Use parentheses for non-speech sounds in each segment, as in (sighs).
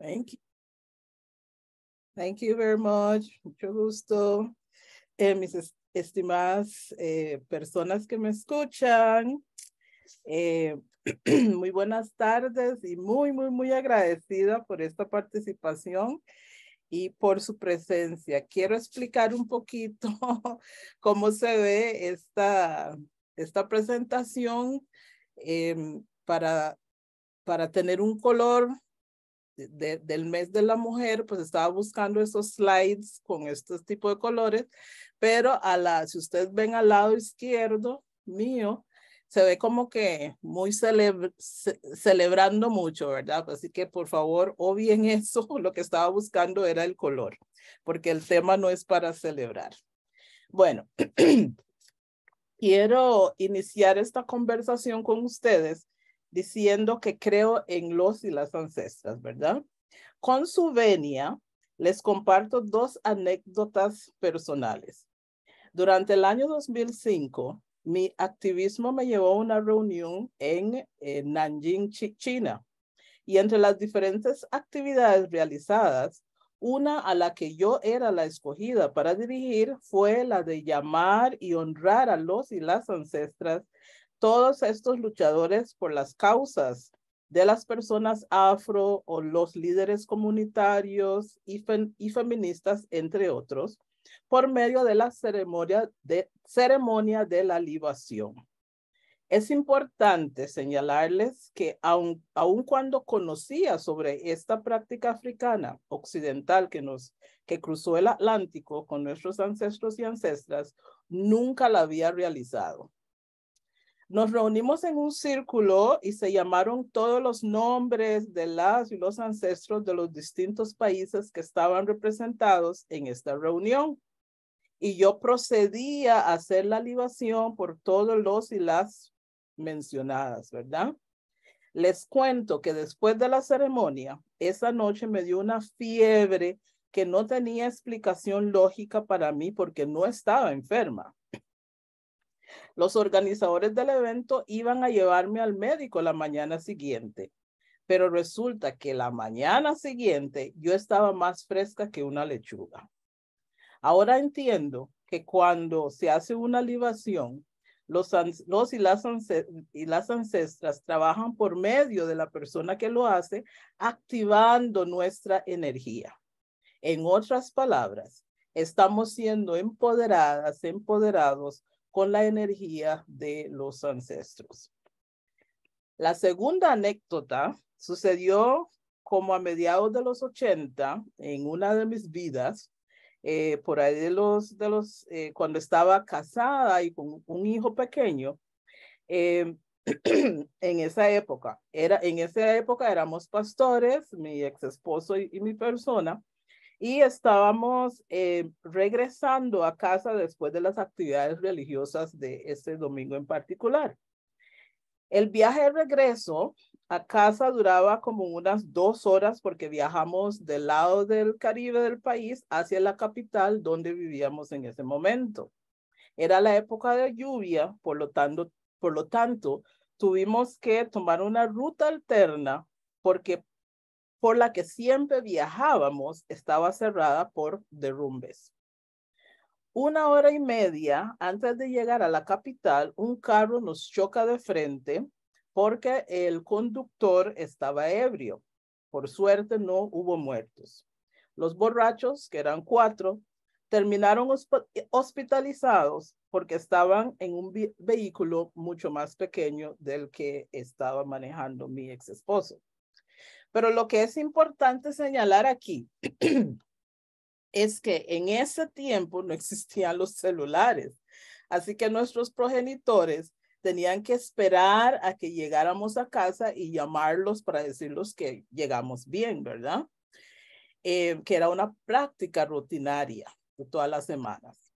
Thank you. Thank you very much. Mucho gusto. Eh, mis estimadas eh, personas que me escuchan, eh, (clears throat) muy buenas tardes y muy, muy, muy agradecida por esta participación y por su presencia. Quiero explicar un poquito (laughs) cómo se ve esta, esta presentación em, para, para tener un color del mes de la mujer, pues estaba buscando esos slides con estos tipos de colores, pero a la, si ustedes ven al lado izquierdo mío, se ve como que muy celebrando mucho, ¿verdad? Así que por favor, o bien (laughs) eso, lo que estaba buscando era el color, porque el tema no es para celebrar. Bueno, (clears throat) quiero iniciar esta conversación con ustedes diciendo que creo en los y las ancestras, ¿verdad? Con su venia, les comparto dos anécdotas personales. Durante el año 2005, mi activismo me llevó a una reunión en eh, Nanjing, China, y entre las diferentes actividades realizadas, una a la que yo era la escogida para dirigir fue la de llamar y honrar a los y las ancestras todos estos luchadores por las causas de las personas afro o los líderes comunitarios y, feministas, entre otros, por medio de la ceremonia de, ceremonia de la libación. Es importante señalarles que aun, cuando conocía sobre esta práctica africana occidental que cruzó el Atlántico con nuestros ancestros y ancestras, nunca la había realizado. Nos reunimos en un círculo y se llamaron todos los nombres de las y los ancestros de los distintos países que estaban representados en esta reunión. Y yo procedía a hacer la libación por todos los y las mencionadas, ¿verdad? Les cuento que después de la ceremonia, esa noche me dio una fiebre que no tenía explicación lógica para mí porque no estaba enferma. Los organizadores del evento iban a llevarme al médico la mañana siguiente, pero resulta que la mañana siguiente yo estaba más fresca que una lechuga. Ahora entiendo que cuando se hace una libación, los, y, las y las ancestras trabajan por medio de la persona que lo hace, activando nuestra energía. En otras palabras, estamos siendo empoderadas, empoderados con la energía de los ancestros. La segunda anécdota sucedió como a mediados de los 80 en una de mis vidas, eh, por ahí de los, de los eh, cuando estaba casada y con un hijo pequeño. Eh, (clears throat) en esa época, era, en esa época éramos pastores, mi ex esposo y mi persona, y estábamos eh, regresando a casa después de las actividades religiosas de este domingo en particular. El viaje de regreso a casa duraba como unas dos horas porque viajamos del lado del Caribe del país hacia la capital donde vivíamos en ese momento. Era la época de lluvia, por lo tanto, por lo tanto tuvimos que tomar una ruta alterna porque por la que siempre viajábamos estaba cerrada por derrumbes. Una hora y media antes de llegar a la capital, un carro nos choca de frente porque el conductor estaba ebrio. Por suerte no hubo muertos. Los borrachos, que eran cuatro, terminaron hospitalizados porque estaban en un vehículo mucho más pequeño del que estaba manejando mi ex esposo. Pero lo que es importante señalar aquí (clears throat) es que en ese tiempo no existían los celulares. Así que nuestros progenitores tenían que esperar a que llegáramos a casa y llamarlos para decirles que llegamos bien, ¿verdad? Eh, que era una práctica rutinaria de todas las semanas.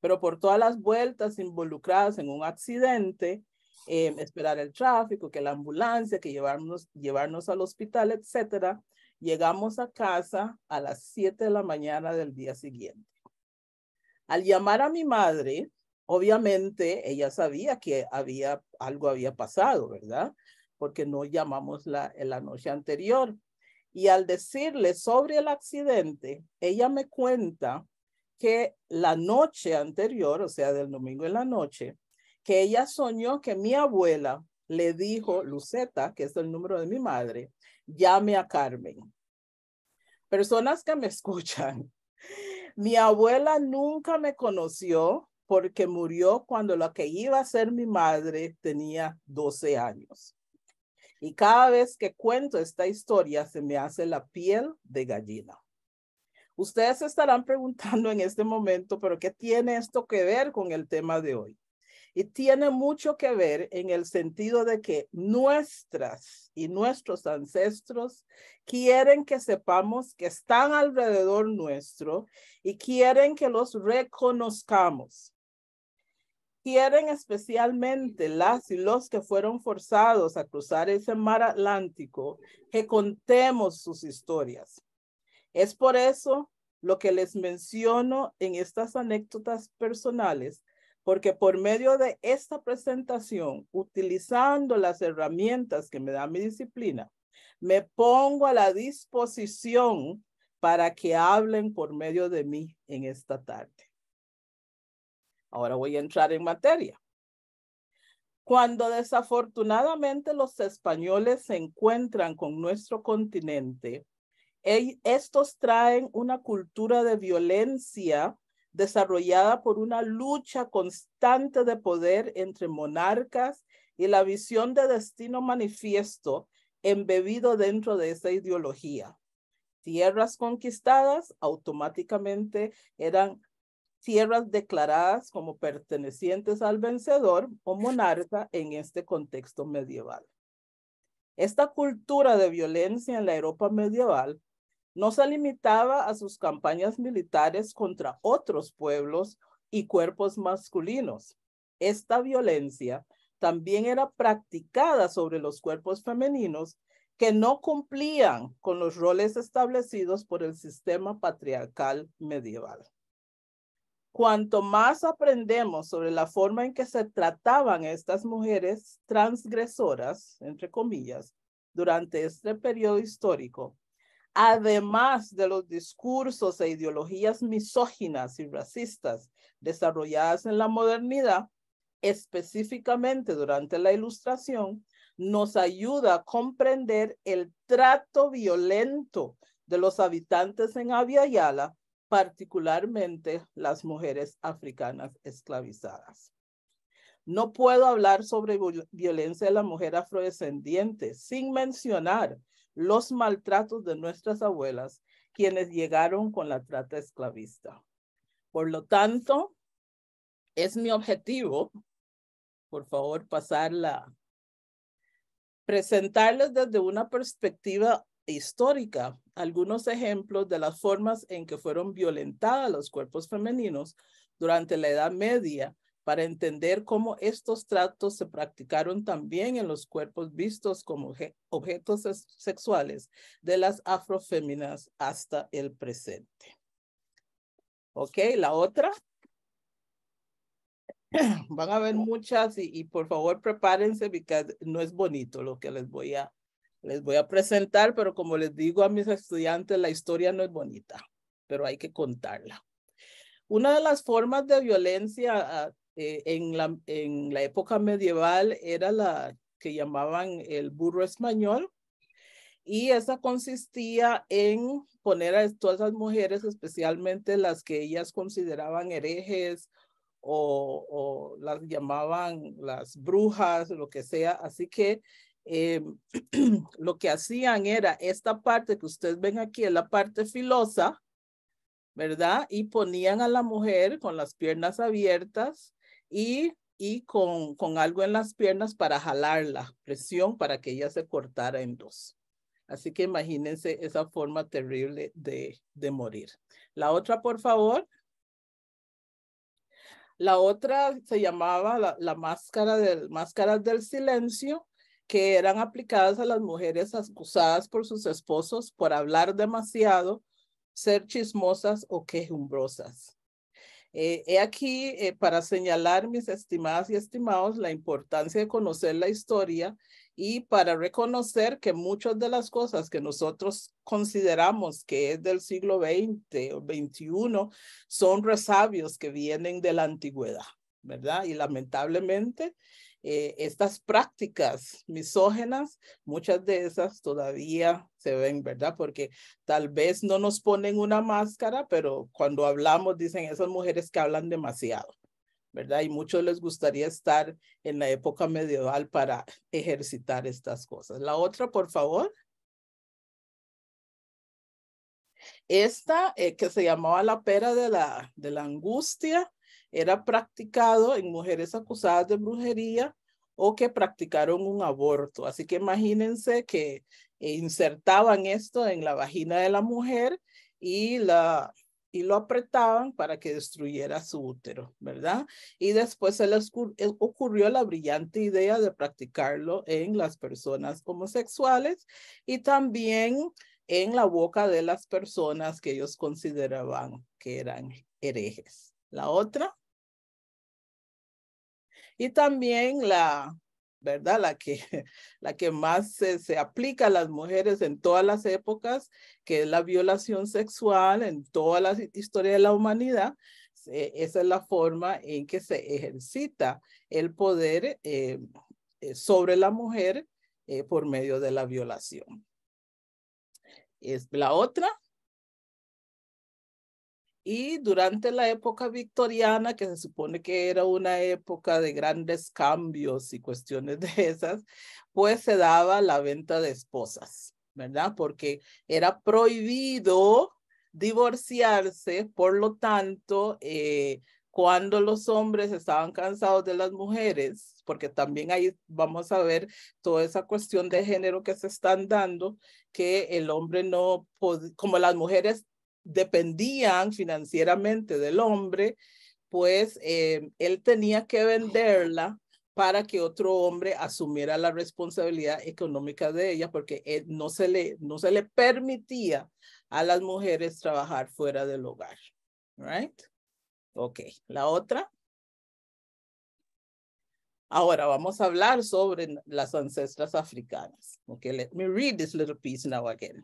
Pero por todas las vueltas involucradas en un accidente, Em, esperar el tráfico, que la ambulancia, que llevarnos, llevarnos al hospital, etcétera. Llegamos a casa a las 7 de la mañana del día siguiente. Al llamar a mi madre, obviamente ella sabía que había algo había pasado, ¿verdad? Porque no llamamos la, la noche anterior. Y al decirle sobre el accidente, ella me cuenta que la noche anterior, o sea, del domingo en la noche, que ella soñó que mi abuela le dijo, Luceta, que es el número de mi madre, llame a Carmen. Personas que me (laughs) escuchan, mi abuela nunca me conoció porque murió cuando la que iba a ser mi madre tenía 12 años. Y cada vez que cuento esta historia se me hace la piel de gallina. Ustedes estarán preguntando en este momento, pero ¿qué tiene esto que ver con el tema de hoy? Y tiene mucho que ver en el sentido de que nuestras y nuestros ancestros quieren que sepamos que están alrededor nuestro y quieren que los reconozcamos. Quieren especialmente las y los que fueron forzados a cruzar ese mar Atlántico que contemos sus historias. Es por eso lo que les menciono en estas anécdotas personales porque por medio de esta presentación, utilizando las herramientas que me da mi disciplina, me pongo a la disposición para que hablen por medio de mí en esta tarde. Ahora voy a entrar en materia. Cuando desafortunadamente los españoles se encuentran con nuestro continente, estos traen una cultura de violencia desarrollada por una lucha constante de poder entre monarcas y la visión de destino manifiesto embebido dentro de esa ideología. Tierras conquistadas automáticamente eran tierras declaradas como pertenecientes al vencedor o monarca en este contexto medieval. Esta cultura de violencia en la Europa medieval no se limitaba a sus campañas militares contra otros pueblos y cuerpos masculinos. Esta violencia también era practicada sobre los cuerpos femeninos que no cumplían con los roles establecidos por el sistema patriarcal medieval. Cuanto más aprendemos sobre la forma en que se trataban estas mujeres transgresoras, entre comillas, durante este periodo histórico, además de los discursos e ideologías misóginas y racistas desarrolladas en la modernidad, específicamente durante la Ilustración, nos ayuda a comprender el trato violento de los habitantes en Aviala, particularmente las mujeres africanas esclavizadas. No puedo hablar sobre violencia de la mujer afrodescendiente sin mencionar los maltratos de nuestras abuelas, quienes llegaron con la trata esclavista. Por lo tanto, es mi objetivo, por favor, pasarla, presentarles desde una perspectiva histórica algunos ejemplos de las formas en que fueron violentadas los cuerpos femeninos durante la Edad Media para entender cómo estos tratos se practicaron también en los cuerpos vistos como objetos sexuales de las afroféminas hasta el presente. Ok, la otra. (clears throat) Van a ver muchas y, y por favor prepárense porque no es bonito lo que les voy a les voy a presentar, pero como les digo a mis estudiantes, la historia no es bonita, pero hay que contarla. Una de las formas de violencia ah, eh, en, la, en la época medieval era la que llamaban el burro español, y esa consistía en poner a todas las mujeres, especialmente las que ellas consideraban herejes o, las llamaban las brujas, lo que sea. Así que eh, (clears throat) lo que hacían era esta parte que ustedes ven aquí, es la parte filosa, ¿verdad? Y ponían a la mujer con las piernas abiertas y, con, algo en las piernas para jalar la presión para que ella se cortara en dos. Así que imagínense esa forma terrible de, morir. La otra, por favor. La otra se llamaba la, máscara máscaras del silencio, que eran aplicadas a las mujeres acusadas por sus esposos por hablar demasiado, ser chismosas o quejumbrosas. Eh, he aquí eh, para señalar, mis estimadas y estimados, la importancia de conocer la historia y para reconocer que muchas de las cosas que nosotros consideramos que es del siglo XX o XXI son resabios que vienen de la antigüedad, ¿verdad? Y lamentablemente eh, estas prácticas misógenas, muchas de esas todavía se ven, ¿verdad? Porque tal vez no nos ponen una máscara, pero cuando hablamos dicen esas mujeres que hablan demasiado. ¿verdad? Y muchos les gustaría estar en la época medieval para ejercitar estas cosas. La otra, por favor. Esta eh, que se llamaba la pera de la, de la angustia, era practicado en mujeres acusadas de brujería o que practicaron un aborto. Así que imagínense que insertaban esto en la vagina de la mujer y la y lo apretaban para que destruyera su útero, ¿verdad? Y después se les eh, ocurrió la brillante idea de practicarlo en las personas homosexuales y también en la boca de las personas que ellos consideraban que eran herejes la otra. Y también la, ¿verdad? La que, (laughs) la que más se, aplica a las mujeres en todas las épocas, que es la violación sexual en toda la historia de la humanidad. esa es la forma en que se ejercita el poder eh, eh, sobre la mujer eh, por medio de la violación. Es la otra, y durante la época victoriana, que se supone que era una época de grandes cambios y cuestiones de esas, pues se daba la venta de esposas, ¿verdad? Porque era prohibido divorciarse, por lo tanto, eh, cuando los hombres estaban cansados de las mujeres, porque también ahí vamos a ver toda esa cuestión de género que se están dando, que el hombre no, como las mujeres dependían financieramente del hombre, pues eh, él tenía que venderla para que otro hombre asumiera la responsabilidad económica de ella, porque eh, no, se le, no se le permitía a las mujeres trabajar fuera del hogar. Right? Ok, la otra. Ahora vamos a hablar sobre las ancestras africanas. Okay, let me read this little piece now again.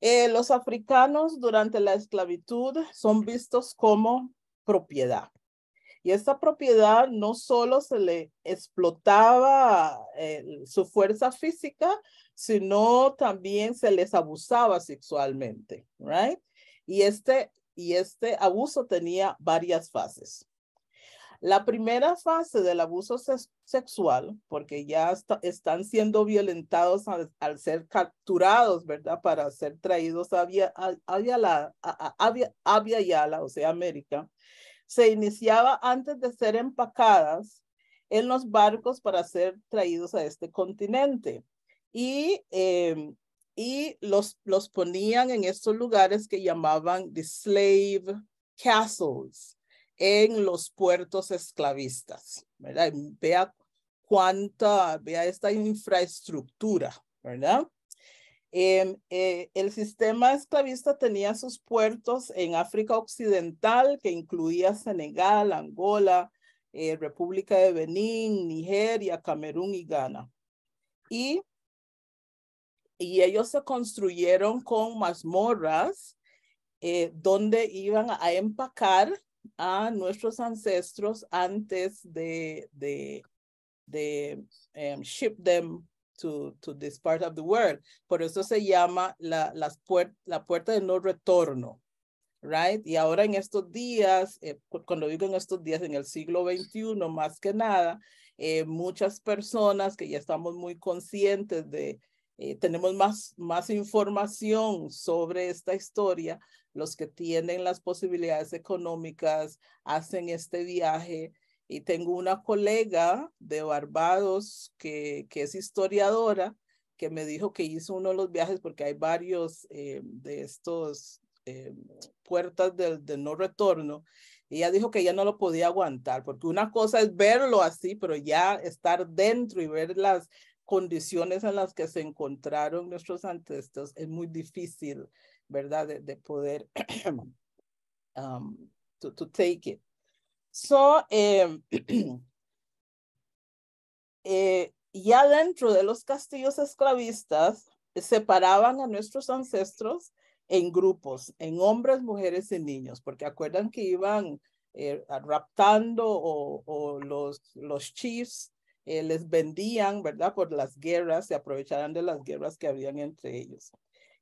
Eh, los africanos durante la esclavitud son vistos como propiedad. Y esta propiedad no solo se le explotaba eh, su fuerza física, sino también se les abusaba sexualmente, right? Y este, y este abuso tenía varias fases. La primera fase del abuso sexual, porque ya están siendo violentados al, ser capturados, ¿verdad? Para ser traídos a, Via, o sea, América, se iniciaba antes de ser empacadas en los barcos para ser traídos a este continente. Y, em, los, los ponían en estos lugares que llamaban the slave castles en los puertos esclavistas, ¿verdad? Vea cuánta, vea esta infraestructura, ¿verdad? Em, eh, el sistema esclavista tenía sus puertos en África Occidental, que incluía Senegal, Angola, eh, República de Benín, Nigeria, Camerún y Ghana. Y, y ellos se construyeron con mazmorras eh, donde iban a empacar a nuestros ancestros antes de, de, de em, ship them to, to this part of the world. Por eso se llama la, las la puerta de no retorno. Right? Y ahora en estos días, eh, cuando digo en estos días, en el siglo XXI, más que nada, eh, muchas personas que ya estamos muy conscientes de, eh, tenemos más, más información sobre esta historia. Los que tienen las posibilidades económicas hacen este viaje. Y tengo una colega de Barbados que, que es historiadora que me dijo que hizo uno de los viajes porque hay varios eh, de estos eh, puertas de, no retorno. Y ella dijo que ya no lo podía aguantar, porque una cosa es verlo así, pero ya estar dentro y ver las, condiciones en las que se encontraron nuestros ancestros, es muy difícil, ¿verdad? De, poder (clears throat) um, to, take it. So, em, (clears throat) eh, ya dentro de los castillos esclavistas, separaban a nuestros ancestros en grupos, en hombres, mujeres y niños, porque acuerdan que iban eh, raptando o, o los, los chiefs eh, les vendían, ¿verdad? Por las guerras, se aprovecharán de las guerras que habían entre ellos.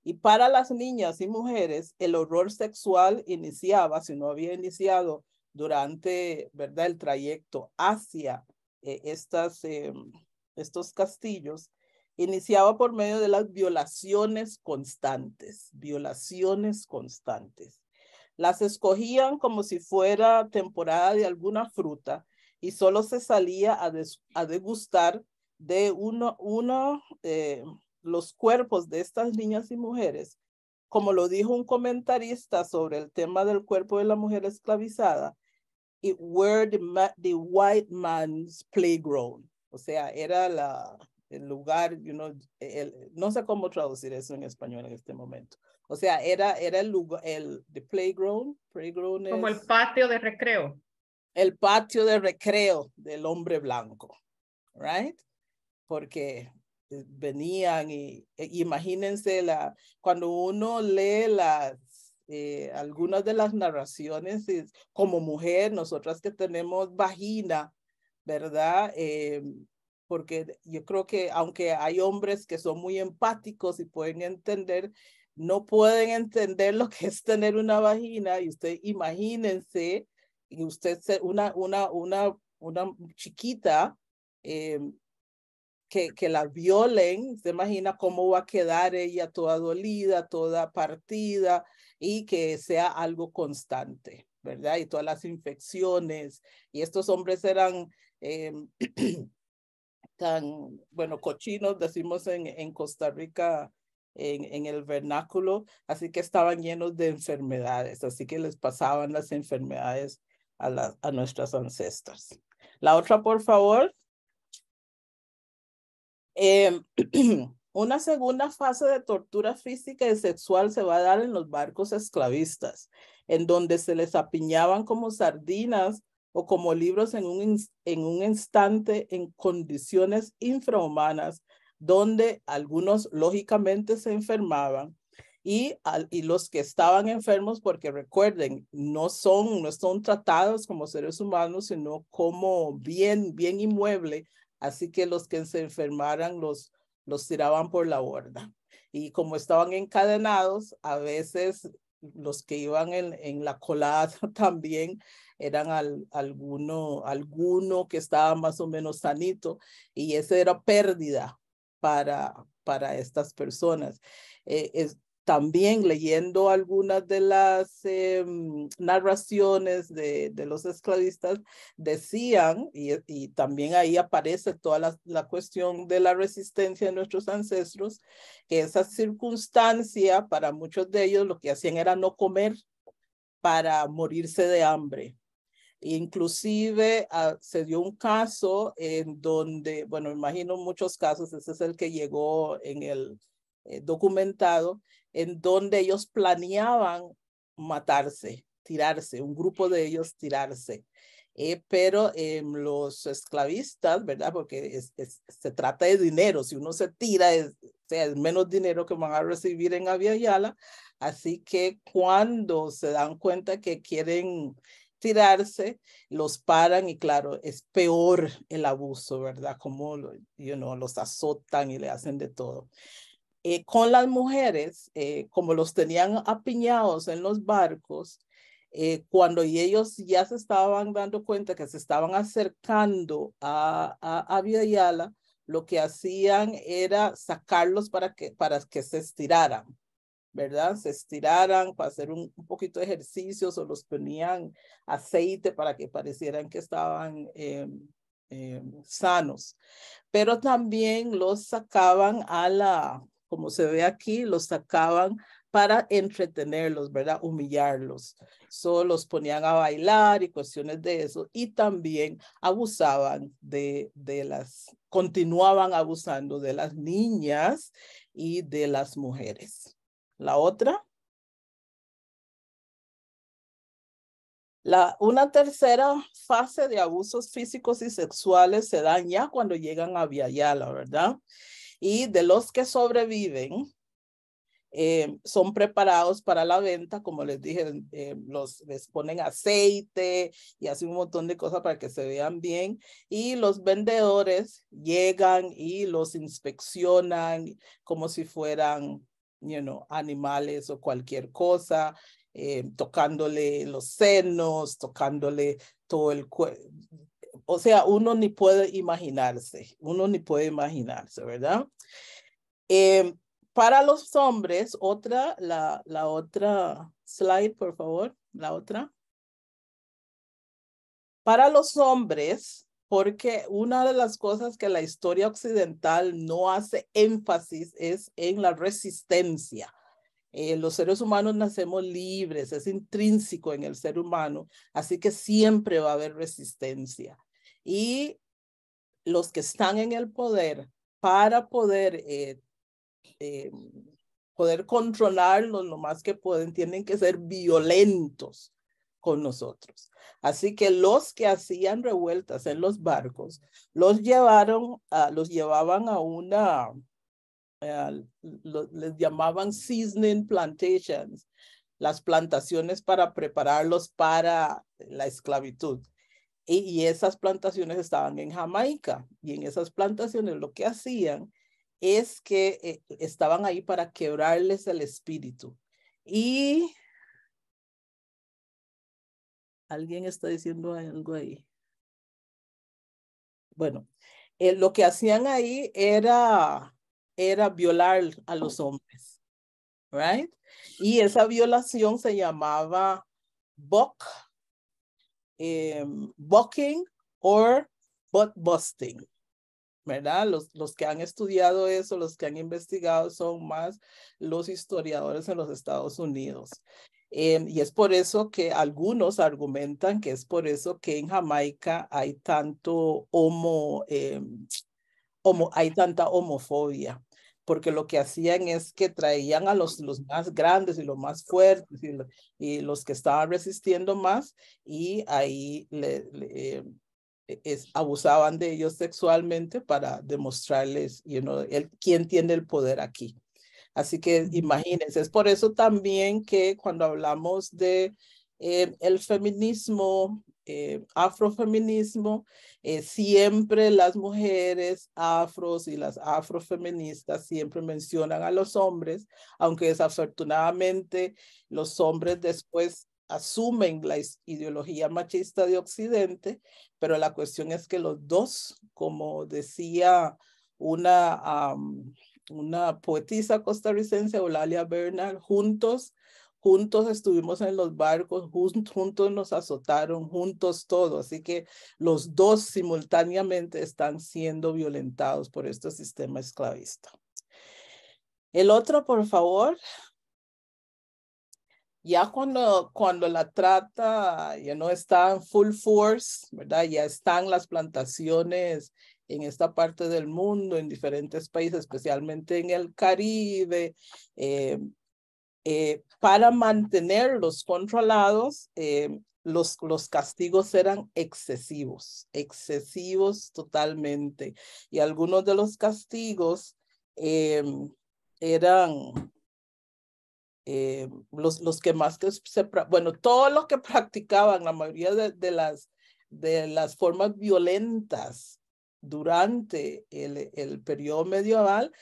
Y para las niñas y mujeres, el horror sexual iniciaba, si no había iniciado durante, ¿verdad? El trayecto hacia eh, estas, em, estos castillos, iniciaba por medio de las violaciones constantes, violaciones constantes. Las escogían como si fuera temporada de alguna fruta y solo se salía a, degustar de uno, uno eh, los cuerpos de estas niñas y mujeres. Como lo dijo un comentarista sobre el tema del cuerpo de la mujer esclavizada, it were the, white man's playground. O sea, era la, el lugar, you know, no sé cómo traducir eso en español en este momento. O sea, era, era el lugar, el playground, playground Como el patio de recreo el patio de recreo del hombre blanco, right? Porque eh, venían y eh, imagínense la, cuando uno lee las, eh, algunas de las narraciones como mujer, nosotras que tenemos vagina, ¿verdad? porque yo creo que aunque hay hombres que son muy empáticos y pueden entender, no pueden entender lo que es tener una vagina y usted imagínense y usted, una, una, una, una chiquita eh, que, que la violen, se imagina cómo va a quedar ella toda dolida, toda partida y que sea algo constante, ¿verdad? Y todas las infecciones. Y estos hombres eran... Eh, (clears throat) tan, bueno, cochinos, decimos en, en Costa Rica, en, en, el vernáculo, así que estaban llenos de enfermedades, así que les pasaban las enfermedades a, nuestras ancestras. La otra, por favor. Em, (clears throat) una segunda fase de tortura física y sexual se va a dar en los barcos esclavistas, en donde se les apiñaban como sardinas o como libros en un, en un instante en condiciones infrahumanas, donde algunos lógicamente se enfermaban y, y los que estaban enfermos, porque recuerden, no son, no son tratados como seres humanos, sino como bien, bien inmueble. Así que los que se enfermaran los, los tiraban por la borda. Y como estaban encadenados, a veces los que iban en, la colada (laughs) también eran al, alguno, alguno que estaba más o menos sanito y esa era pérdida para, para estas personas. Eh, es, también leyendo algunas de las em, narraciones de, de, los esclavistas, decían, y, y también ahí aparece toda la, la, cuestión de la resistencia de nuestros ancestros, que esa circunstancia para muchos de ellos lo que hacían era no comer para morirse de hambre. Inclusive ah, se dio un caso en donde, bueno, imagino muchos casos, ese es el que llegó en el, eh, documentado en donde ellos planeaban matarse, tirarse, un grupo de ellos tirarse. Eh, pero em, los esclavistas, ¿verdad? Porque se trata de dinero, si uno se tira, es, menos dinero que van a recibir en Aviala. Así que cuando se dan cuenta que quieren tirarse, los paran y claro, es peor el abuso, ¿verdad? Como you know, los azotan y le hacen de todo. Eh, con las mujeres, eh, como los tenían apiñados en los barcos, eh, cuando ellos ya se estaban dando cuenta que se estaban acercando a, a, a lo que hacían era sacarlos para que, para que se estiraran, ¿verdad? Se estiraran para hacer un, poquito de ejercicios o los ponían aceite para que parecieran que estaban em, em, sanos. Pero también los sacaban a la, como se ve aquí, los sacaban para entretenerlos, ¿verdad? Humillarlos. Solo los ponían a bailar y cuestiones de eso. Y también abusaban de, de las, continuaban abusando de las niñas y de las mujeres. La otra. La, una tercera fase de abusos físicos y sexuales se dan ya cuando llegan a Viayala, ¿verdad? y de los que sobreviven, eh, son preparados para la venta, como les dije, eh, los, les ponen aceite y hacen un montón de cosas para que se vean bien. Y los vendedores llegan y los inspeccionan como si fueran, you know, animales o cualquier cosa, eh, tocándole los senos, tocándole todo el cuerpo o sea, uno ni puede imaginarse, uno ni puede imaginarse, ¿verdad? Em, para los hombres, otra, la, otra slide, por favor, la otra. Para los hombres, porque una de las cosas que la historia occidental no hace énfasis es en la resistencia. Eh, los seres humanos nacemos libres, es intrínseco en el ser humano, así que siempre va a haber resistencia y los que están en el poder para poder, eh, eh, poder controlarlos lo más que pueden, tienen que ser violentos con nosotros. Así que los que hacían revueltas en los barcos, los llevaron, a, los llevaban a una, les llamaban seasoning plantations, las plantaciones para prepararlos para la esclavitud. Y, esas plantaciones estaban en Jamaica. Y en esas plantaciones lo que hacían es que eh, estaban ahí para quebrarles el espíritu. Y alguien está diciendo algo ahí. Bueno, eh, lo que hacían ahí era, era violar a los hombres, right? Y esa violación se llamaba bok eh, em, bucking or butt busting. ¿Verdad? Los, los que han estudiado eso, los que han investigado son más los historiadores en los Estados Unidos. Em, y es por eso que algunos argumentan que es por eso que en Jamaica hay tanto homo em, hay tanta homofobia, porque lo que hacían es que traían a los, los más grandes y los más fuertes y, y los que estaban resistiendo más y ahí le, em, e, abusaban de ellos sexualmente para demostrarles el, quién tiene el poder aquí. Así que imagínense, es por eso también que cuando hablamos de em, el feminismo eh, afrofeminismo, eh, siempre las mujeres afros y las afrofeministas siempre mencionan a los hombres, aunque desafortunadamente los hombres después asumen la ideología machista de Occidente, pero la cuestión es que los dos, como decía una, una poetisa costarricense, Eulalia Bernal, juntos juntos estuvimos en los barcos, (laughs) juntos nos azotaron, juntos todo. Así que los dos simultáneamente están siendo violentados por este sistema esclavista. El otro, por favor. Ya cuando, cuando la trata ya no está en full force, ¿verdad? Ya están las plantaciones en esta parte del mundo, en diferentes países, especialmente en el Caribe, eh, eh, para mantenerlos controlados, eh, los, los castigos eran excesivos, excesivos totalmente. Y algunos de los castigos em, eran eh, los, que más que se, bueno, todos los que (laughs) practicaban la mayoría de, las, de las formas violentas durante el periodo medieval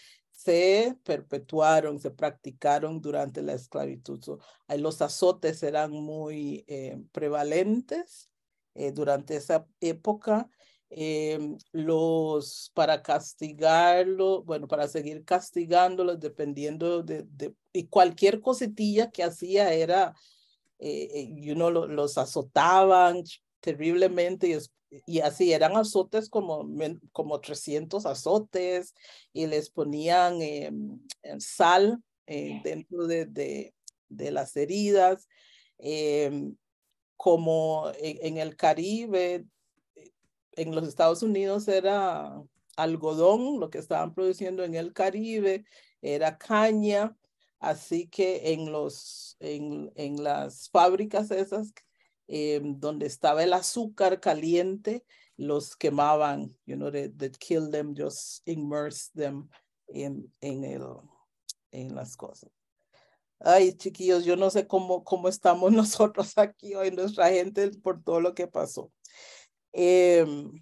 se perpetuaron, se practicaron durante la esclavitud. So, los azotes eran muy eh, prevalentes eh, durante esa época. Em, los para castigarlo, bueno, para seguir castigándolos dependiendo de, y cualquier cosetilla que hacía era, eh, eh you know, los azotaban, terriblemente y, y, así eran azotes como, como 300 azotes y les ponían eh, sal eh, dentro de, de, las heridas. Eh, como e, en, el Caribe, en los Estados Unidos era algodón, lo que estaban produciendo en el Caribe era caña, así que en, los, en, en las fábricas esas Em, donde estaba el azúcar caliente, los quemaban, you know, they, kill them, just immerse them en, en, las cosas. Ay, chiquillos, yo no sé cómo, cómo estamos (laughs) nosotros aquí hoy, nuestra gente, por todo lo que pasó. Em,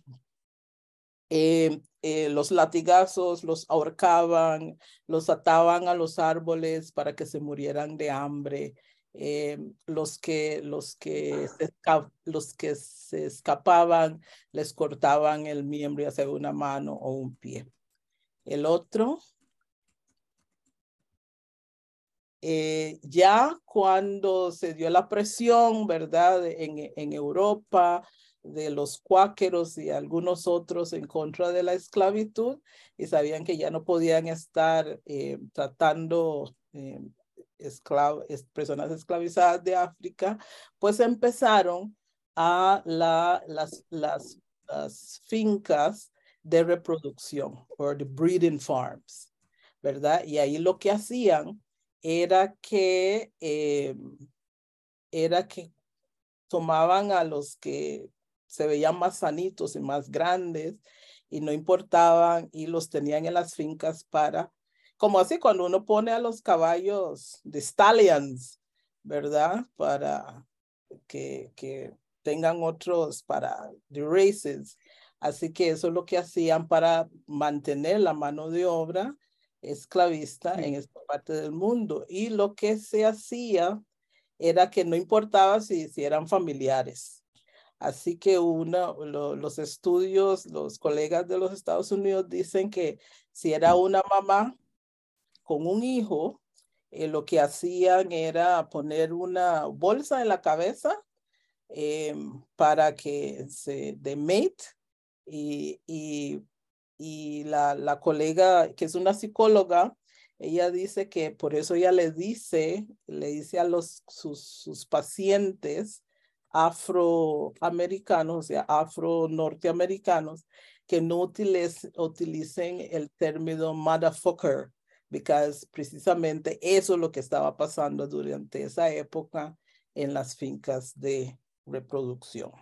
em, eh, los latigazos, los ahorcaban, los ataban a los árboles para que se murieran de hambre. Eh, los, que, los, que ah. se, los que se escapaban les cortaban el miembro, y sea una mano o un pie. El otro, eh, ya cuando se dio la presión, ¿verdad? En, en Europa, de los cuáqueros y algunos otros en contra de la esclavitud y sabían que ya no podían estar eh, tratando eh, personas esclavizadas de África, pues empezaron a la, las, las, las, fincas de reproducción o the breeding farms, ¿verdad? Y ahí lo que hacían era que, eh, era que tomaban a los que se veían más sanitos y más grandes y no importaban y los tenían en las fincas para como así cuando uno pone a los caballos de stallions, ¿verdad? Para que, que tengan otros para the races. Así que eso es lo que hacían para mantener la mano de obra esclavista en esta parte del mundo. Y lo que se hacía era que no importaba si, eran familiares. Así que una, los estudios, los colegas de los Estados Unidos dicen que si era una mamá, con un hijo, eh, lo que hacían era poner una bolsa en la cabeza eh, para que se de mate y, la, la, colega que es una psicóloga, ella dice que por eso ella le dice, le dice a los, sus, pacientes afroamericanos, o sea, afro-norteamericanos, que no utilicen, utilicen el término motherfucker, porque precisamente eso es lo que estaba pasando durante esa época en las fincas de reproducción.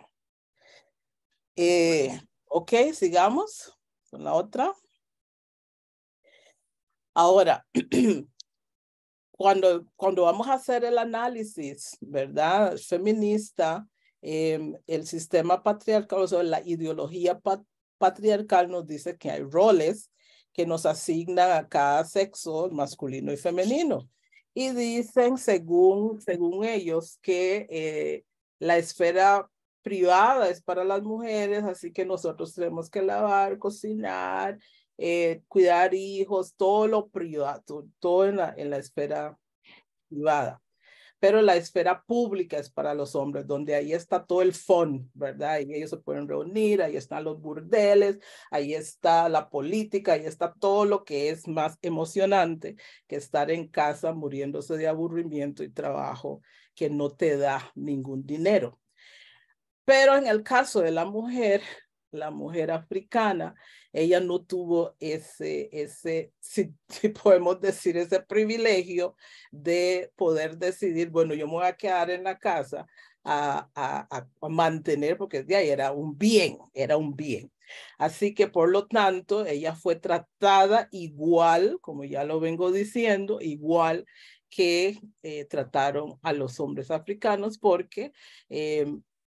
Eh, ok, sigamos con la otra. Ahora, (clears throat) cuando, cuando vamos a hacer el análisis, ¿verdad? Feminista, em, el sistema patriarcal, o sea, la ideología patriarcal nos dice que hay roles que nos asignan a cada sexo, masculino y femenino. Y dicen, según, según ellos, que eh, la esfera privada es para las mujeres, así que nosotros tenemos que lavar, cocinar, eh, cuidar hijos, todo lo privado, todo en en la esfera privada pero la esfera pública es para los hombres, donde ahí está todo el fondo ¿verdad? Y ellos se pueden reunir, ahí están los burdeles, ahí está la política, ahí está todo lo que es más emocionante que estar en casa muriéndose de aburrimiento y trabajo que no te da ningún dinero. Pero en el caso de la mujer, la mujer africana, ella no tuvo ese, ese (laughs) si, podemos decir, ese privilegio de poder decidir, bueno, yo me voy a quedar en la casa a, a, a mantener, porque de ahí era un bien, era un bien. Así que por lo tanto, ella fue tratada igual, como ya lo vengo diciendo, igual que eh, trataron a los hombres africanos porque eh,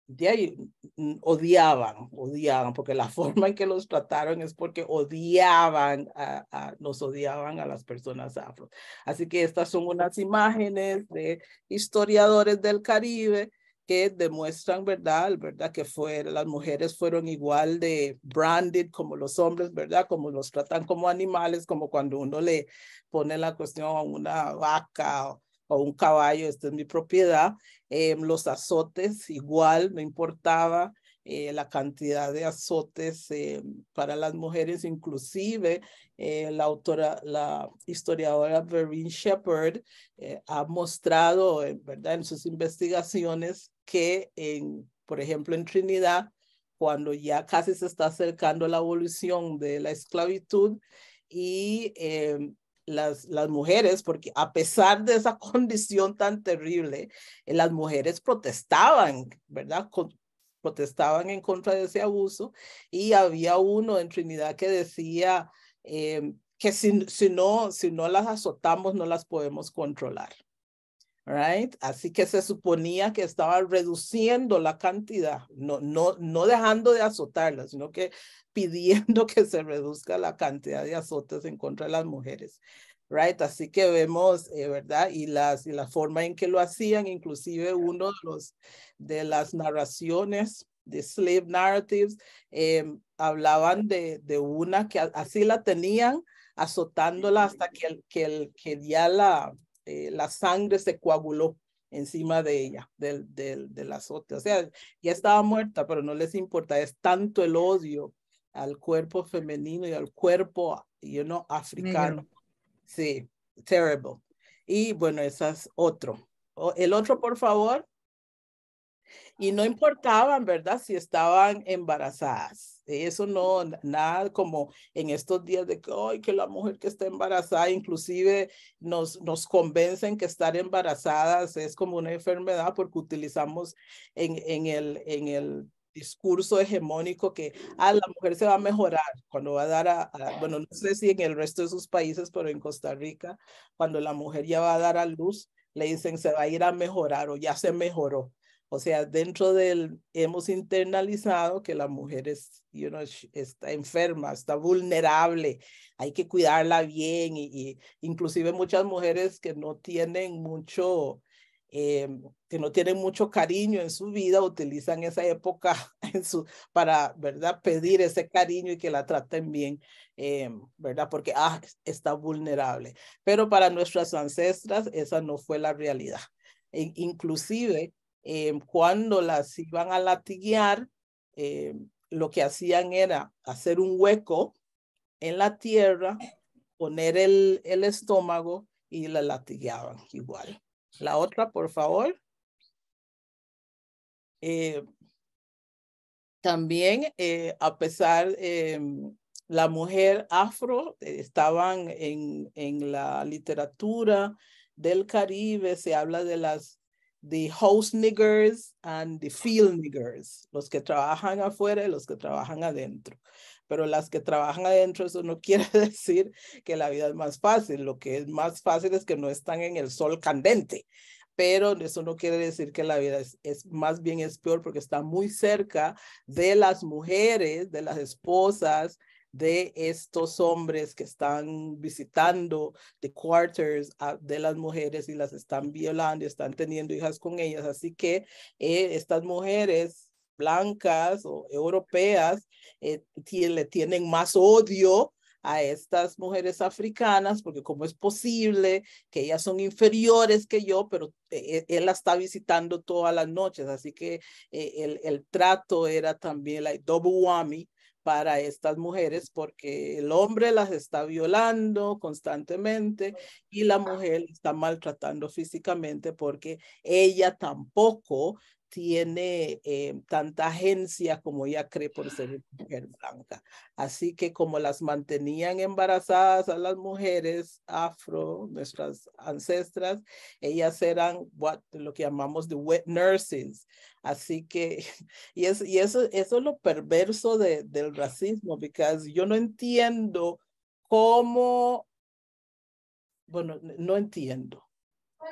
de ahí, mm, odiaban, odiaban, porque la (laughs) forma en que los trataron es porque odiaban, a, nos odiaban a las personas afro. Así que estas son unas imágenes de historiadores del Caribe que demuestran, ¿verdad? ¿Verdad? Que fueron, las mujeres fueron igual de branded como los hombres, ¿verdad? Como los tratan como animales, como cuando uno le pone la cuestión a una vaca o, o un caballo, esta es mi propiedad. Eh, los azotes, igual, no importaba eh, la cantidad de azotes eh, para las mujeres, inclusive la autora, la historiadora Verene Shepard ha mostrado, ¿verdad?, en sus investigaciones que, en, por ejemplo, en Trinidad, cuando ya casi se está acercando la evolución de la esclavitud, y las, las mujeres, porque a pesar de esa (laughs) condición tan terrible, eh, las mujeres protestaban, ¿verdad? protestaban en contra de ese abuso y había uno en Trinidad que decía em, que si, no, si no las azotamos, no las podemos controlar. Right? Así que se suponía que estaba reduciendo la cantidad, no, no, no dejando de azotarla, sino que (laughs) pidiendo que se reduzca la cantidad de azotes en contra de las mujeres. Right? Así que vemos, eh, ¿verdad? Y, las, y la forma en que lo hacían, inclusive uno de, los, de las narraciones de slave narratives, em, hablaban de, de, una que así la tenían, azotándola hasta que, el, que, el, que ya la, eh, la sangre se coaguló encima de ella, del, del, azote. O sea, ya estaba muerta, pero no les importa. Es tanto el odio al cuerpo femenino y al cuerpo, you know, africano. Sí, terrible. Y bueno, esa es otro. el otro, por favor. Y no importaban, ¿verdad? Si estaban embarazadas. Eso no, nada como en estos días de que, ay, que la mujer que está embarazada, inclusive nos, nos convencen que estar embarazadas es como una enfermedad porque utilizamos en, el, en el discurso hegemónico que ah, la mujer se va a mejorar cuando va a dar a, a, bueno, no sé si en el resto de sus países, pero en Costa Rica, cuando la mujer ya va a dar a luz, le dicen se va a ir a mejorar o ya se mejoró. O sea, dentro del, hemos internalizado que la mujer es, you está enferma, está vulnerable, hay que cuidarla bien y, inclusive muchas mujeres que no tienen mucho, em, que no tienen mucho cariño en su vida, utilizan esa época (laughs) en su, para, ¿verdad?, pedir ese cariño y que la traten bien, em, ¿verdad? Porque, ah, está vulnerable. Pero para nuestras ancestras esa no fue la realidad. inclusive Em, cuando las iban a latiguear, em, lo que hacían era hacer un hueco en la tierra, poner el, el estómago y la latigueaban igual. La otra, por favor. Eh, también, eh, a pesar, eh, la mujer afro eh, estaban en, en, la literatura del Caribe, se habla de las the house niggers and the field niggers, los que trabajan afuera y los que trabajan adentro. Pero las que trabajan adentro, eso no (laughs) quiere decir que la vida es más fácil. Lo que es más fácil es que no están en el sol candente. Pero eso no quiere decir que la vida es, más bien es peor porque está muy cerca de las mujeres, de las esposas, de estos hombres que están visitando de quarters ah, de las mujeres y las están violando están teniendo hijas con ellas. Así que eh, estas mujeres blancas o europeas eh, le tienen más odio a estas mujeres africanas, porque cómo es posible que ellas son inferiores que yo, pero eh, él, las la está visitando todas las noches, así que el, el trato era también like double whammy para estas mujeres porque el hombre las está violando constantemente y la mujer está maltratando físicamente porque ella tampoco tiene eh, tanta agencia como ella cree por ser ah, mujer blanca. Así que como las mantenían embarazadas a las mujeres afro, nuestras ancestras, ellas eran lo que llamamos the wet nurses. Así que, (laughs) y, es, y eso, eso es lo perverso del racismo, porque yo no entiendo cómo, bueno, no entiendo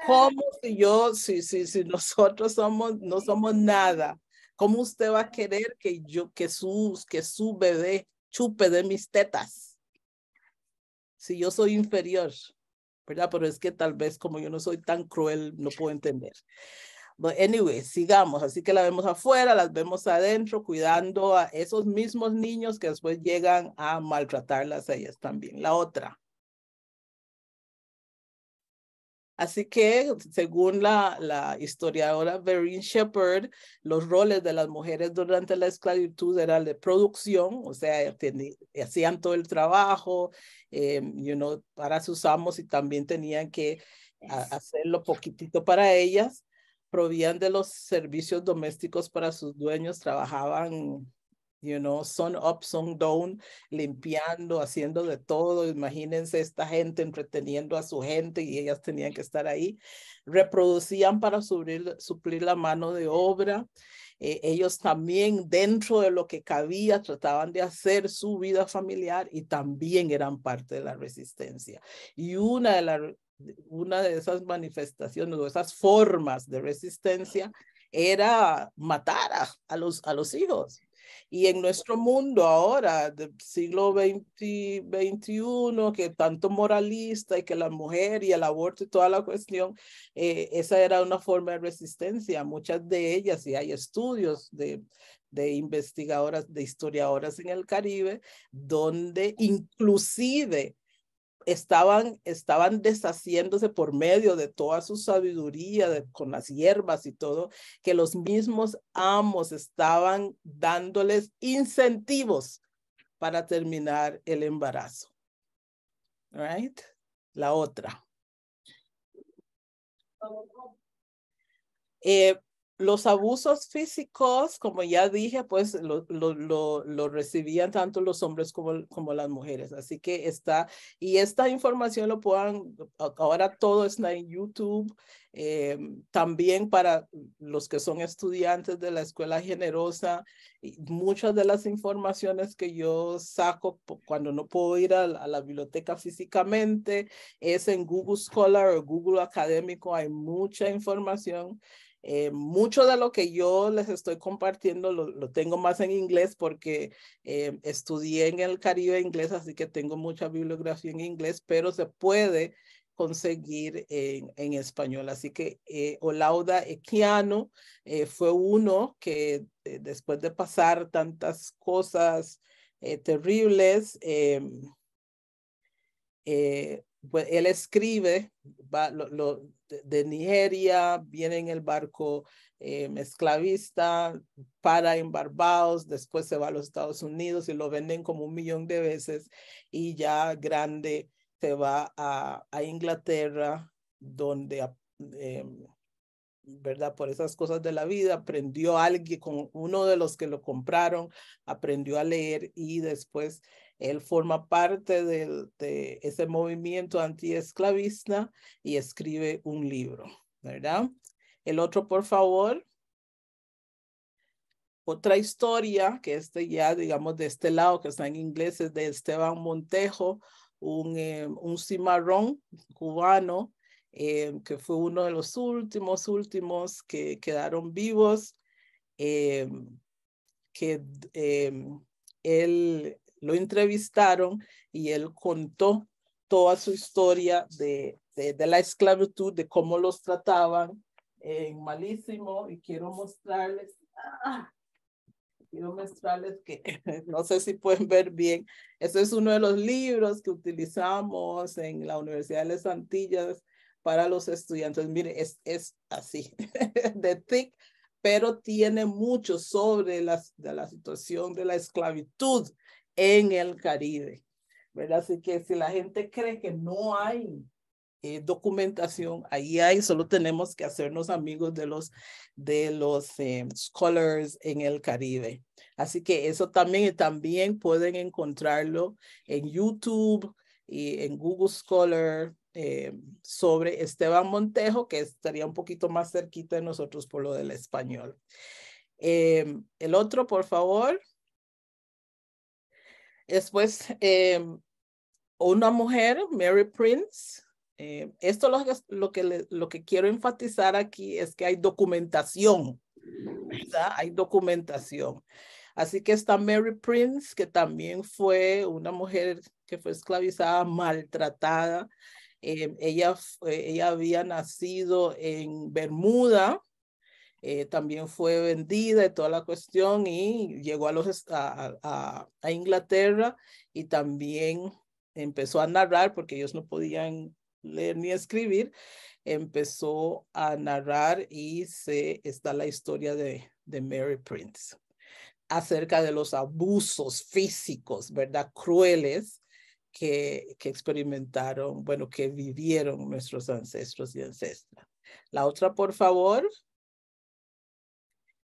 ¿Cómo si yo, si, si, si nosotros somos, no somos nada? ¿Cómo usted va a querer que yo, que su, que su bebé chupe de mis tetas? Si yo soy inferior, ¿verdad? Pero es que tal vez como yo no soy tan cruel, no puedo entender. But anyway, sigamos. Así que la vemos afuera, las vemos adentro, cuidando a esos mismos niños que después llegan a maltratarlas a ellas también. La otra. Así que, según la, la historiadora Vereen Shepherd los roles de las mujeres durante la esclavitud eran de producción, o sea, eh, eh, hacían todo el trabajo, em, para sus amos y también tenían que hacerlo poquitito para ellas, provían de los servicios domésticos para sus dueños, trabajaban you know, son up, son down, limpiando, haciendo de todo. Imagínense esta gente entreteniendo a su gente y ellas tenían que estar ahí. Reproducían para suplir, la mano de obra. Eh, ellos también dentro de lo que cabía trataban de hacer su vida familiar y también eran parte de la resistencia. Y una de, una de esas manifestaciones o esas formas de resistencia era matar a, los, a los hijos. Y en nuestro mundo ahora, del siglo XXI, que tanto moralista y que la mujer y el aborto y toda la cuestión, eh, esa era una forma de resistencia. Muchas de ellas, y hay estudios de, de investigadoras, de historiadoras en el Caribe, donde inclusive estaban, estaban deshaciéndose por medio de toda su sabiduría con las hierbas y todo, que los mismos amos estaban dándoles incentivos para terminar el embarazo. Right? La otra. Eh, los abusos físicos, como ya dije, pues lo, recibían tanto los hombres como, como, las mujeres. Así que está, y esta información lo puedan, ahora todo está en YouTube, eh, también para los que son estudiantes de la Escuela Generosa, muchas de las informaciones que yo saco cuando no puedo ir a, a la biblioteca físicamente es en Google Scholar o Google Académico, hay mucha información. Eh, mucho de lo que yo les estoy compartiendo lo, tengo más en inglés porque eh, estudié en el Caribe inglés, así que tengo mucha bibliografía en inglés, pero se puede conseguir en, español. Así que eh, Olauda Equiano eh, fue uno que después de pasar tantas cosas terribles, em, pues él escribe, va, lo, de, Nigeria, viene en el barco eh, esclavista, para en Barbados, después se va a los Estados Unidos y lo venden como un millón de veces y ya grande se va a, Inglaterra, donde, em, ¿verdad? Por esas cosas de la vida, aprendió alguien, con uno de los que lo compraron, aprendió a leer y después él forma parte de ese movimiento antiesclavista y escribe un libro, ¿verdad? El otro, por favor. Otra historia que este ya, digamos, de este lado, que está en inglés, es de Esteban Montejo, un, eh, un cimarrón cubano, eh, que fue uno de los últimos, últimos que quedaron vivos, eh, que él lo entrevistaron y él contó toda su historia de, de, la esclavitud, de cómo los trataban en eh, malísimo y quiero mostrarles, ah, quiero mostrarles que (laughs) no sé si pueden ver bien, ese es uno de los libros que utilizamos en la Universidad de las Antillas para los estudiantes. Mire, es, es así, (laughs) de thick, pero tiene mucho sobre las de la situación de la esclavitud en el Caribe. ¿verdad? Así que si la gente cree que no hay eh, documentación, ahí hay, solo tenemos que hacernos amigos de los, de los em, scholars en el Caribe. Así que eso también, también pueden encontrarlo en YouTube y en Google Scholar. Em, sobre Esteban Montejo, que estaría un poquito más cerquita de nosotros por lo del español. Em, el otro, por favor. Después, eh, una mujer, Mary Prince. Eh, esto lo, que lo que quiero enfatizar aquí es que hay documentación, Hay documentación. Así que está Mary Prince, que también fue una mujer que fue esclavizada, maltratada. Eh, ella, ella había nacido en Bermuda, eh, también fue vendida y toda la cuestión y llegó a, los, a, a, a Inglaterra y también empezó a narrar porque ellos no podían leer ni escribir, empezó a narrar y se está la historia de, de Mary Prince acerca de los abusos físicos, ¿verdad? Crueles que, que experimentaron, bueno, que vivieron nuestros ancestros y ancestras. La otra, por favor.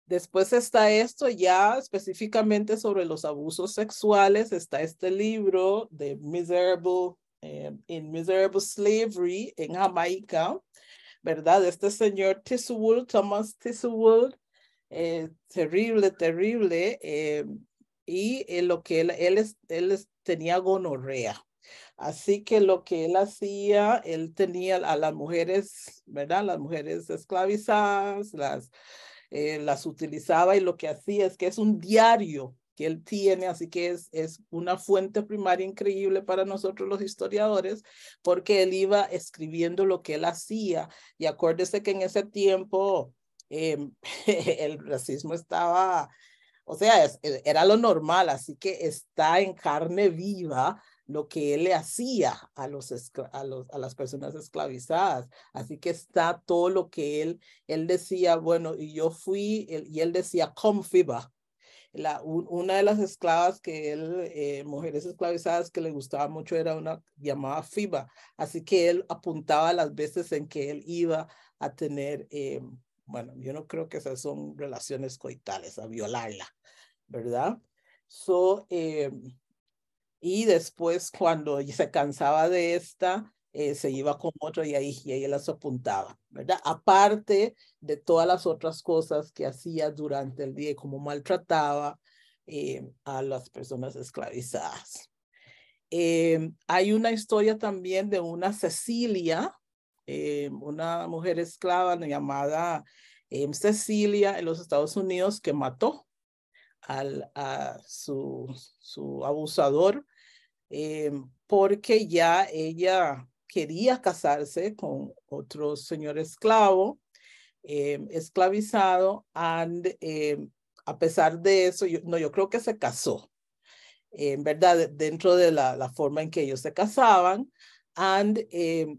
Después está esto ya específicamente sobre los abusos sexuales, está este libro de Miserable, eh, In Miserable Slavery en Jamaica, ¿verdad? Este señor Tiswood, Thomas Tiswood, eh, terrible, terrible, eh, y eh, lo que él, él, es, él tenía gonorrea. Así que lo que él hacía, él tenía a las mujeres, ¿verdad? Las mujeres esclavizadas, las eh, las utilizaba y lo que hacía es que es un diario que él tiene, así que es, es una fuente primaria increíble para nosotros los historiadores, porque él iba escribiendo lo que él hacía. Y acuérdese que en ese tiempo em, (laughs) el racismo estaba, o sea, era lo normal, así que está en carne viva lo que él le hacía a, los, a, los, a las personas esclavizadas. Así que está todo lo que él, él decía, bueno, y yo fui, y él decía, confiba. La, una de las esclavas que él, eh, mujeres esclavizadas que le gustaba mucho era una llamada Fiba, así que él apuntaba las veces en que él iba a tener, eh, bueno, yo no creo que esas son relaciones coitales, a violarla, ¿verdad? So, em, y después cuando se cansaba de esta, eh, se iba con otra y ahí, y las apuntaba, ¿verdad? Aparte de todas las otras cosas que hacía durante el día, como maltrataba eh, a las personas esclavizadas. Eh, hay una historia también de una Cecilia, una mujer esclava llamada Cecilia en los Estados Unidos que mató a su abusador eh, porque ya ella quería casarse con otro señor esclavo, eh, esclavizado, and, eh, a pesar de eso, yo, no, yo creo que se casó, en verdad, dentro de la, forma en que ellos se casaban, and a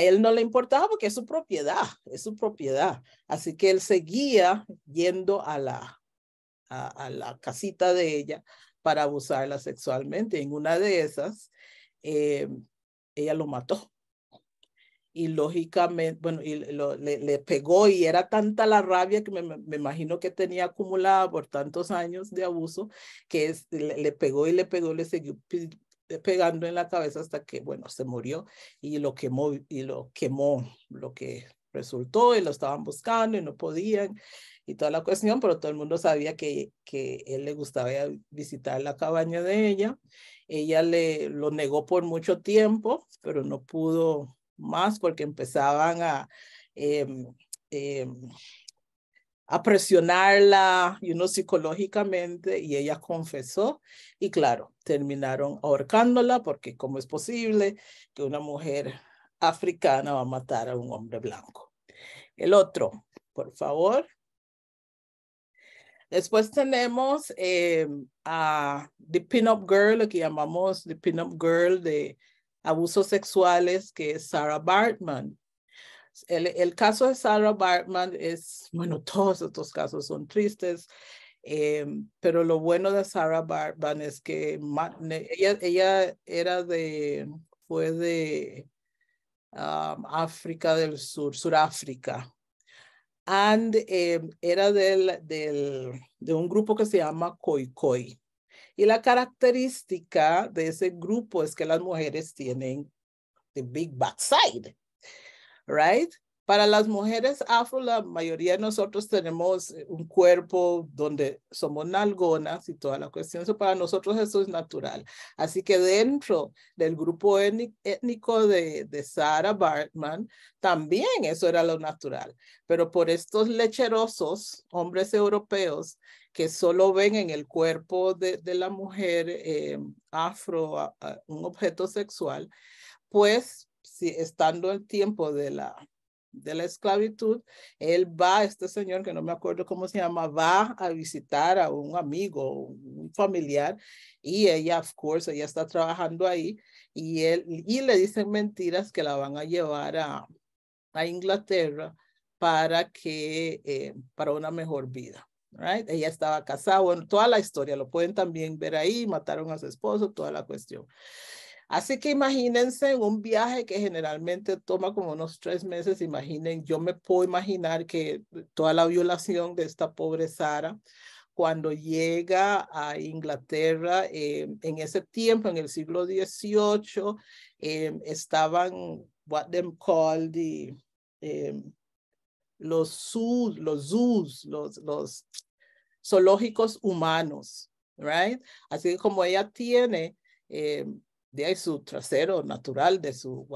él no le importaba porque es su propiedad, es su propiedad. Así que él seguía yendo a la, a la casita de ella para abusarla sexualmente. En una de esas, eh, ella lo mató. Y lógicamente, bueno, y lo, le, pegó y era tanta la rabia que me, imagino que tenía acumulada por tantos años de abuso, que es, le, pegó y le pegó le siguió eh, pegando en la cabeza hasta que, bueno, se murió y lo quemó, y lo quemó, lo que resultó, y lo estaban buscando y no podían y toda la cuestión, pero todo el mundo sabía que, que él le gustaba visitar la cabaña de ella. Ella le lo negó por mucho tiempo, pero no pudo más porque empezaban a... Em, em, a presionarla, y uno psicológicamente, y ella confesó, y claro, terminaron ahorcándola, porque cómo es posible que una mujer africana va a matar a un hombre blanco. El otro, por favor. Después tenemos eh, a The Pin-Up Girl, lo que llamamos The Pin-Up Girl de abusos sexuales, que es Sarah Bartman. El, caso de Sarah Bartman es, bueno, todos estos casos son tristes, eh, pero lo bueno de Sarah Bartman es que ella, era de, fue de ah, África del Sur, Suráfrica, and em, era del, de un grupo que se llama Koi. Y la característica de ese grupo es que las mujeres tienen the big backside, right? Para las mujeres afro, la mayoría de nosotros tenemos eh, un cuerpo donde somos nalgonas y toda la cuestión. Eso para nosotros eso es natural. Así que dentro del grupo étnico de, de Sarah Bartman, también eso era lo natural. Pero por estos lecherosos, hombres europeos, que solo ven en el cuerpo de, la mujer eh, afro un objeto sexual, pues si estando el tiempo de la de la esclavitud, él va, este señor, que no me acuerdo cómo se llama, va a visitar a un amigo, un familiar, y ella, of course, ella está trabajando ahí, y, él, y le dicen mentiras que la van a llevar a, a Inglaterra para que, eh, para una mejor vida. Right? Ella estaba casada, bueno, toda la historia, lo pueden también ver ahí, mataron a su esposo, toda la cuestión. Así que imagínense un viaje que generalmente toma como unos tres meses, imaginen, yo me puedo imaginar que toda la violación de esta pobre Sara, cuando llega a Inglaterra eh, en ese tiempo, en el siglo XVIII, eh, estaban what them called the, eh, los zoos, los zoos, los, los zoológicos humanos, right? Así que como ella tiene de ahí su trasero natural, de su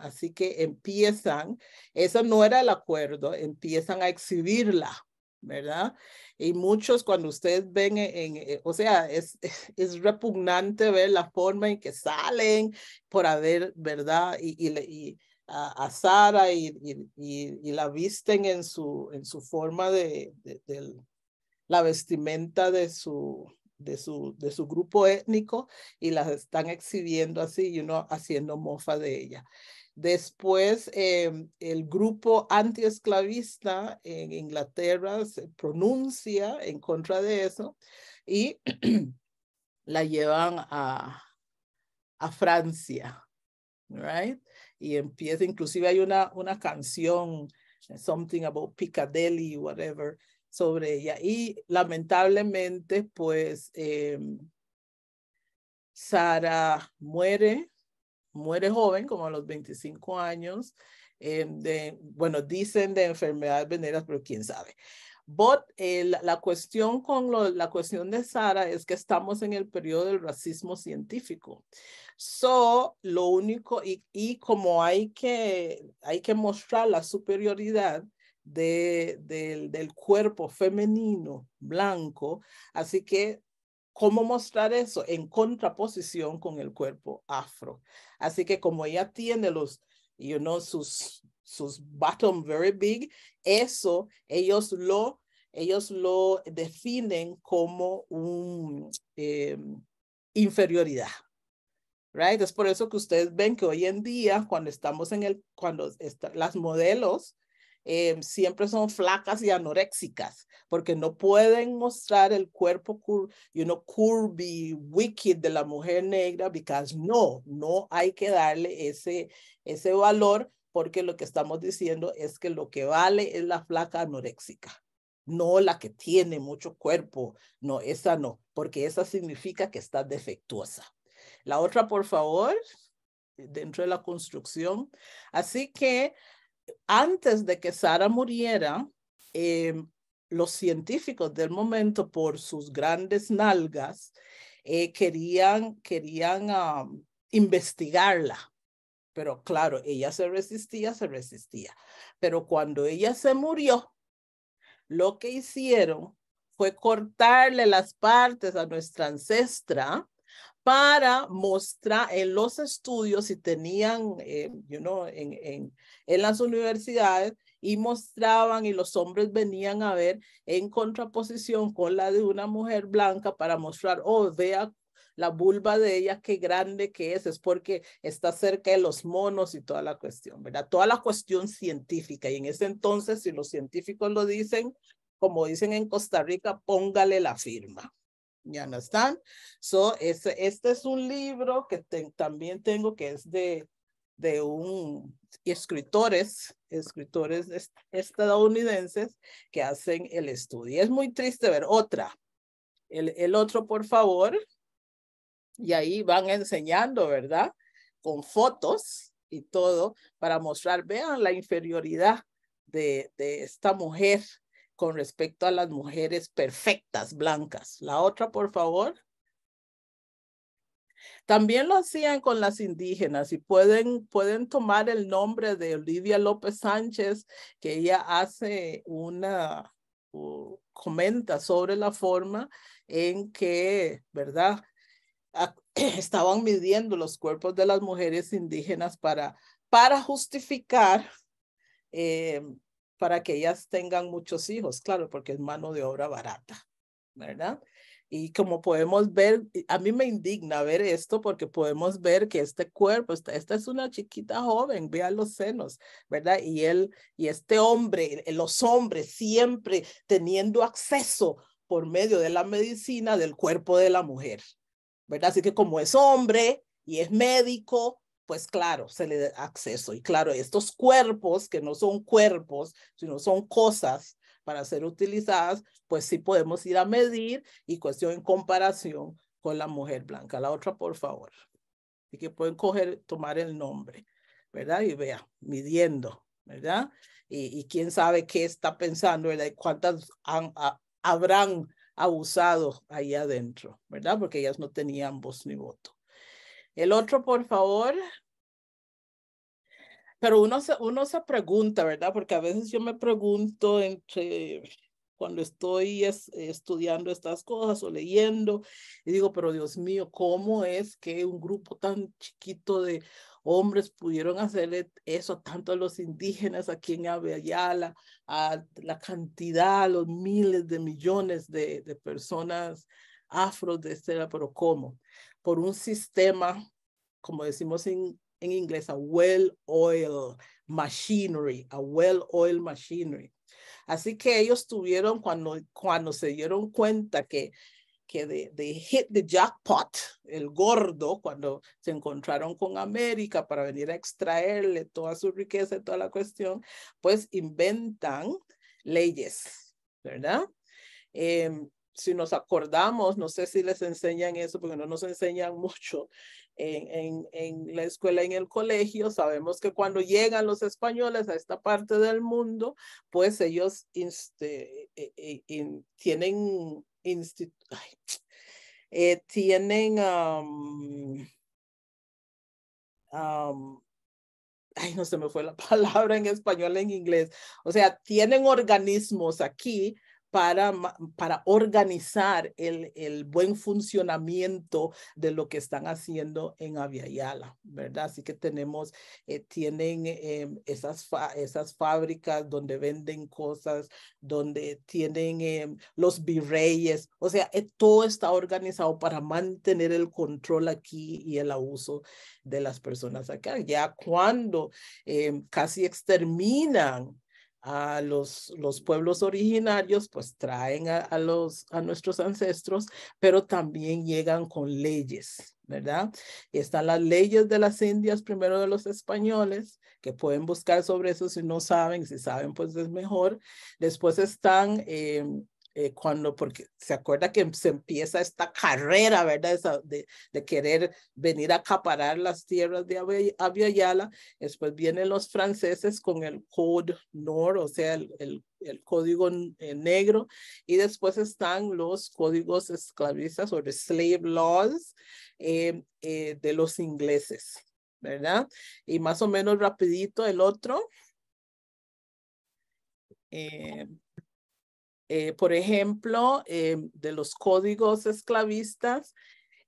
Así que empiezan, eso no era el acuerdo, empiezan a exhibirla, ¿verdad? Y muchos cuando ustedes ven, en, o sea, es, (laughs) es, repugnante ver la forma en que salen por haber, ¿verdad? Y, y, y a, Sara y, y, la visten en su, en su forma de, del de la vestimenta de su de su, de su grupo étnico y las están exhibiendo así y uno haciendo mofa de ella. Después, em, el grupo antiesclavista en Inglaterra se pronuncia en contra de eso y (clears throat) la llevan a, Francia, Y empieza, inclusive hay una, una canción, something about Piccadilly, whatever, sobre ella. Y lamentablemente, pues, em, Sara muere, muere joven, como a los 25 años. Em, de, bueno, dicen de enfermedades veneras, pero quién sabe. But eh, la, cuestión con la cuestión de Sara es que estamos en el periodo del racismo científico. So, lo único, y, y como hay que, hay que mostrar la superioridad, del cuerpo femenino blanco. Así que, ¿cómo mostrar eso en contraposición con el cuerpo afro? Así que como ella tiene los, you know, sus, sus bottom very big, eso ellos lo, ellos lo definen como un em, inferioridad. Right? Es por eso que ustedes ven que hoy en día, cuando estamos en el, cuando las modelos Em, siempre son flacas y anoréxicas, porque no pueden mostrar el cuerpo, you curvy, wicked de la mujer negra, because no, no hay que darle ese, ese valor, porque lo que estamos diciendo es que lo que vale es la flaca anoréxica, no la que tiene mucho cuerpo, no, esa no, porque esa significa que está defectuosa. La otra, por favor, dentro de la construcción. Así que antes de que Sara muriera, em, los científicos del momento, por sus grandes nalgas, eh, querían, querían investigarla. Pero claro, ella se resistía, se resistía. Pero cuando ella se murió, lo que hicieron fue cortarle las partes a nuestra ancestra para mostrar en los estudios si tenían, eh, en, en, en, las universidades y mostraban y los hombres venían a ver en contraposición con la de una mujer blanca para mostrar, oh, vea la vulva de ella, qué grande que es, es porque está cerca de los monos y toda la cuestión, ¿verdad? Toda la cuestión científica. Y en ese entonces, si los científicos lo dicen, como dicen en Costa Rica, póngale la firma no están, So, este, este es un libro que también tengo que es de, de un escritores, escritores estadounidenses que hacen el estudio. Es muy triste ver otra. El, otro, por favor. Y ahí van enseñando, ¿verdad? Con fotos y todo para mostrar, vean la inferioridad de, de esta mujer con respecto a las mujeres perfectas blancas. La otra, por favor. También lo hacían con las indígenas y pueden, pueden tomar el nombre de Olivia López Sánchez, que ella hace una, comenta sobre la forma en que, ¿verdad? Ah, (clears throat) estaban midiendo los cuerpos de las mujeres indígenas para, para justificar eh, para que ellas tengan muchos hijos, claro, porque es mano de obra barata, ¿verdad? Y como podemos ver, a mí me indigna ver esto porque podemos ver que este cuerpo, esta, es una chiquita joven, vean los senos, ¿verdad? Y él, y este hombre, e, los hombres siempre teniendo acceso por medio de la medicina del cuerpo de la mujer, ¿verdad? Así que como es hombre y es médico, pues claro, se le da acceso. Y claro, estos cuerpos que no son cuerpos, sino son cosas para ser utilizadas, pues sí podemos ir a medir y cuestión en comparación con la mujer blanca. La otra, por favor. y que pueden tomar el nombre, ¿verdad? Y vea, midiendo, ¿verdad? Y, quién sabe qué está pensando, ¿verdad? Y cuántas habrán abusado ahí adentro, ¿verdad? Porque ellas no tenían voz ni voto. El otro, por favor, pero uno se, uno se pregunta, ¿verdad? Porque a veces yo me pregunto entre cuando estoy es, estudiando estas cosas o leyendo, y digo, pero Dios mío, ¿cómo es que un grupo tan chiquito de hombres pudieron hacerle eso tanto a los indígenas aquí en Avellala, a la cantidad, a los miles de millones de, de personas afro de Estela, pero cómo? Por un sistema, como decimos en en inglés, a well-oil machinery, a well-oil machinery. Así que ellos tuvieron cuando, cuando se dieron cuenta que que de, de, hit the jackpot, el gordo, cuando se encontraron con América para venir a extraerle toda su riqueza y toda la cuestión, pues inventan leyes, ¿verdad? Em, si nos acordamos, no sé si les enseñan eso, porque no nos enseñan (laughs) mucho en, en, la escuela, en el colegio, sabemos que cuando llegan los españoles a esta parte del mundo, pues ellos tienen, tienen, ay, no se me fue la (laughs) palabra en español, en inglés, o sea, tienen organismos aquí para, para organizar el, el, buen funcionamiento de lo que están haciendo en Aviala, ¿verdad? Así que tenemos, eh, tienen eh, esas, esas fábricas donde venden cosas, donde tienen eh, los virreyes, o sea, todo está organizado para mantener el control aquí y el abuso de las personas acá. Ya cuando casi exterminan a los, los pueblos originarios, pues traen a, los, a nuestros ancestros, pero también llegan con leyes, ¿verdad? están las leyes de las Indias, primero de los españoles, que pueden buscar sobre eso si no saben, si saben, pues es mejor. Después están... Em, eh, cuando, porque se acuerda que se empieza esta carrera, ¿verdad? de, querer venir a acaparar las tierras de Aviala. Después vienen los franceses con el Code Nord, o sea, el, el, código negro. Y después están los códigos esclavistas o de slave laws eh, eh, de los ingleses, ¿verdad? Y más o menos rapidito el otro. Eh, por ejemplo, eh, de los códigos esclavistas,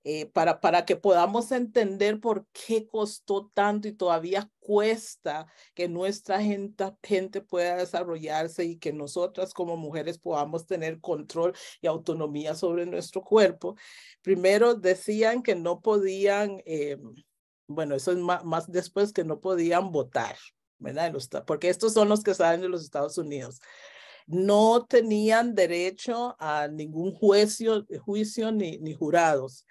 eh, para, para que podamos entender por qué costó tanto y todavía cuesta que nuestra gente, gente pueda desarrollarse y que nosotras como mujeres podamos tener control y autonomía sobre nuestro cuerpo. Primero decían que no podían, bueno, eso es más, más, después que no podían votar, ¿verdad? Porque estos son los que salen de los Estados Unidos no tenían derecho a ningún juicio, juicio ni, jurados.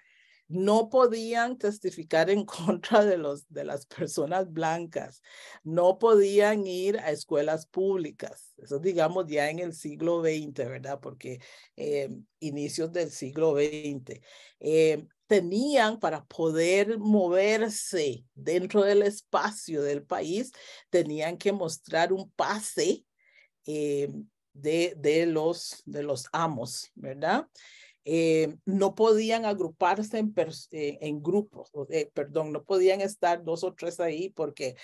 No podían testificar en (laughs) contra de, los, de las personas blancas. No podían ir a escuelas públicas. Eso digamos ya en el siglo XX, ¿verdad? Porque eh, inicios del siglo XX. Eh, tenían para poder moverse dentro del espacio del país, tenían que mostrar un pase eh, de, los, de los amos, ¿verdad? Eh, no podían agruparse en, eh, grupos, eh, perdón, no podían estar dos o tres ahí porque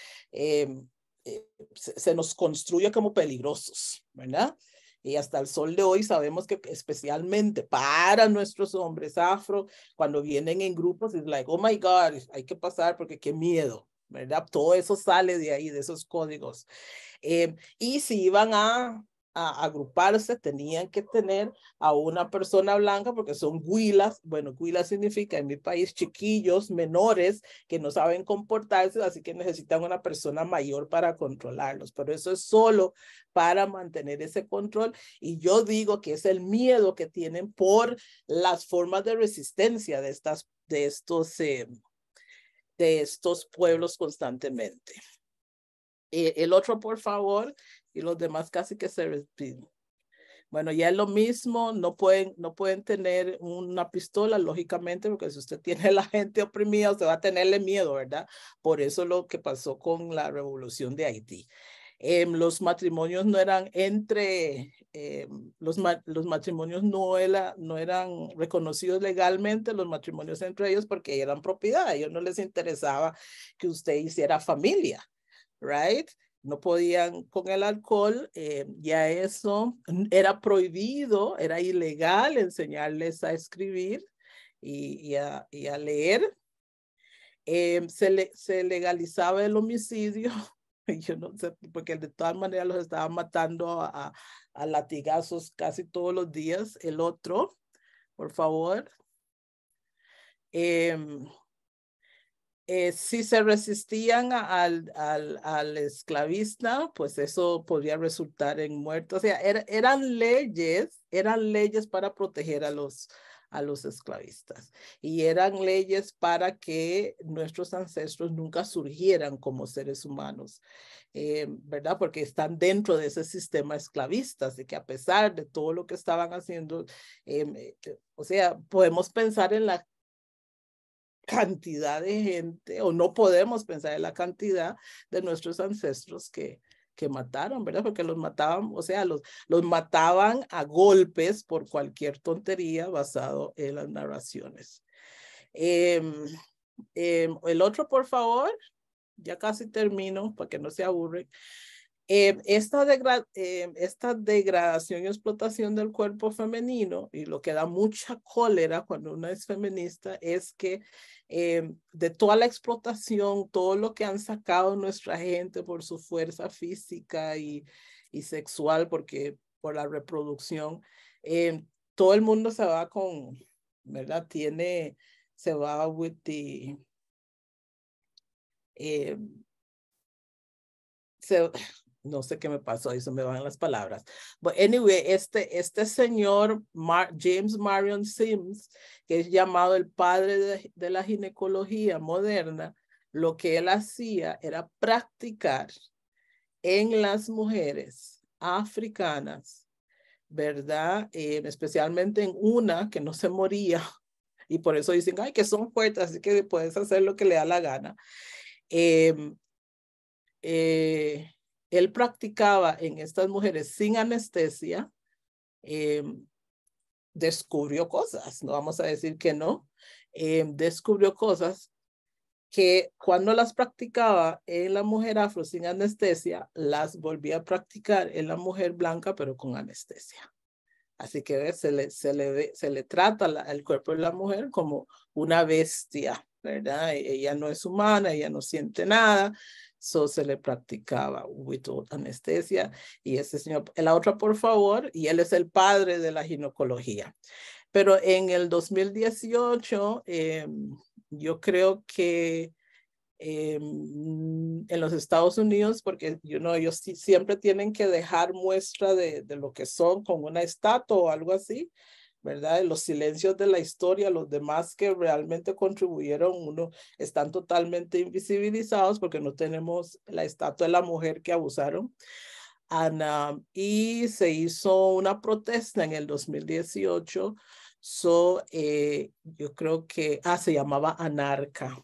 se, se, nos construye como peligrosos, ¿verdad? Y hasta el sol de hoy sabemos que especialmente para nuestros hombres afro, cuando vienen en grupos, es like, oh my God, hay que pasar porque qué miedo, ¿verdad? Todo eso sale de ahí, de esos códigos. y si iban a agruparse, tenían que tener a una persona blanca porque son guilas. Bueno, huilas significa en mi país chiquillos, menores, que no saben comportarse, así que necesitan una persona mayor para controlarlos. Pero eso es solo para mantener ese control. Y yo digo que es el miedo que tienen por las formas de resistencia de, estas, de, estos, eh, de estos pueblos constantemente. Eh, el otro, por favor, y los demás casi que se Bueno, ya es lo mismo, no pueden, no pueden tener una pistola, lógicamente, porque si usted (laughs) tiene a la gente oprimida, usted va a tenerle miedo, ¿verdad? Por eso lo que pasó con la revolución de Haití. Em, los matrimonios no eran entre, em, los, los matrimonios no, era, no eran reconocidos legalmente, los matrimonios entre ellos, porque eran propiedad, a ellos no les interesaba que usted hiciera familia, ¿right? no podían con el alcohol, eh, ya eso era prohibido, era ilegal enseñarles a escribir y, a, leer. Em, se, legalizaba el homicidio, (laughs) yo no sé, porque de todas maneras los estaban matando a, latigazos casi todos los días. El otro, por favor. Em, eh, si se resistían al, al, esclavista, pues eso podría resultar en muerte. O sea, eran leyes, eran leyes para proteger a los, a los esclavistas. Y eran leyes para que nuestros ancestros nunca surgieran como seres humanos, eh, ¿verdad? Porque están dentro de ese sistema esclavista, así que a pesar de todo lo que estaban haciendo, em, eh, o sea, podemos pensar en la cantidad de gente, o no podemos pensar en la cantidad de nuestros ancestros que, que mataron, ¿verdad? Porque los mataban, o sea, los, los mataban a golpes por cualquier tontería basado en las narraciones. Em, em, el otro, por favor, ya casi termino para que no se aburren. Em, esta, em, esta degradación y explotación del cuerpo femenino, y lo que da mucha cólera cuando uno es feminista, es que em, de toda la explotación, todo lo que han sacado nuestra gente por su fuerza física y, y sexual, porque por la reproducción, todo el mundo se va con, ¿verdad? Tiene, se va with the... Se, no sé qué me pasó, eso se me van las palabras. But anyway, este, este señor James Marion Sims, que es llamado el padre de, la ginecología moderna, lo que él hacía era practicar en las mujeres africanas, ¿verdad? especialmente en una que no se moría (laughs) y por eso dicen, ay, que son fuertes, así que puedes hacer lo que le da la gana. Em, eh, él practicaba en estas mujeres sin anestesia, em, descubrió cosas, no vamos a decir que no, em, descubrió cosas que cuando las practicaba en la mujer afro sin anestesia, las volvía a practicar en la mujer blanca, pero con anestesia. Así que se le, se le, se le trata al el cuerpo de la mujer como una bestia, ¿verdad? E-, ella no es humana, ella no siente nada, eso se le practicaba without anestesia y ese señor, la otra por favor, y él es el padre de la ginecología. Pero en el 2018, em, yo creo que em, en los Estados Unidos, porque you ellos siempre tienen que dejar muestra de, de lo que son con una estatua o algo así. ¿verdad? Los silencios de la historia, los demás que realmente contribuyeron, uno, están totalmente invisibilizados porque no tenemos la estatua de la mujer que abusaron. Ana, y se hizo una protesta en el 2018, eh, yo creo que, ah, se llamaba Anarca.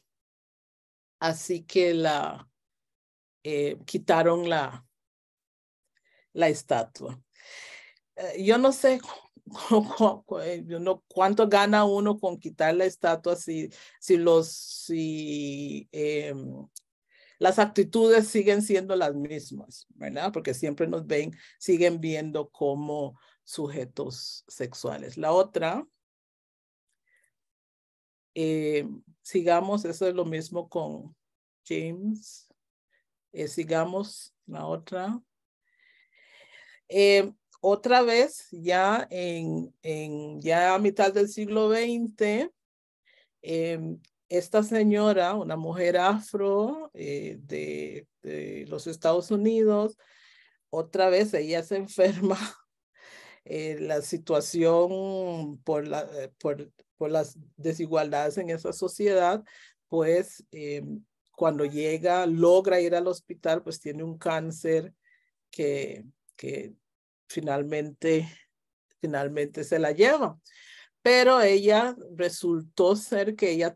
Así que la, eh, quitaron la, la estatua. Eh, yo no sé (laughs) Eh, cuánto gana uno con quitar la estatua si, si los si, em, las actitudes siguen siendo las mismas, ¿verdad? Porque siempre nos ven, siguen viendo como sujetos sexuales. La otra, eh, sigamos, eso es lo mismo con James. Eh, sigamos, la otra. Eh, otra vez, ya, en, ya a mitad del siglo XX, em, esta señora, una mujer afro eh, de, los Estados Unidos, otra vez ella se (laughs) enferma. Eh, la situación eh, por, las desigualdades en esa sociedad, pues em, cuando llega, logra ir al hospital, pues tiene un cáncer que, que finalmente, finalmente se la lleva. Pero ella resultó ser que ella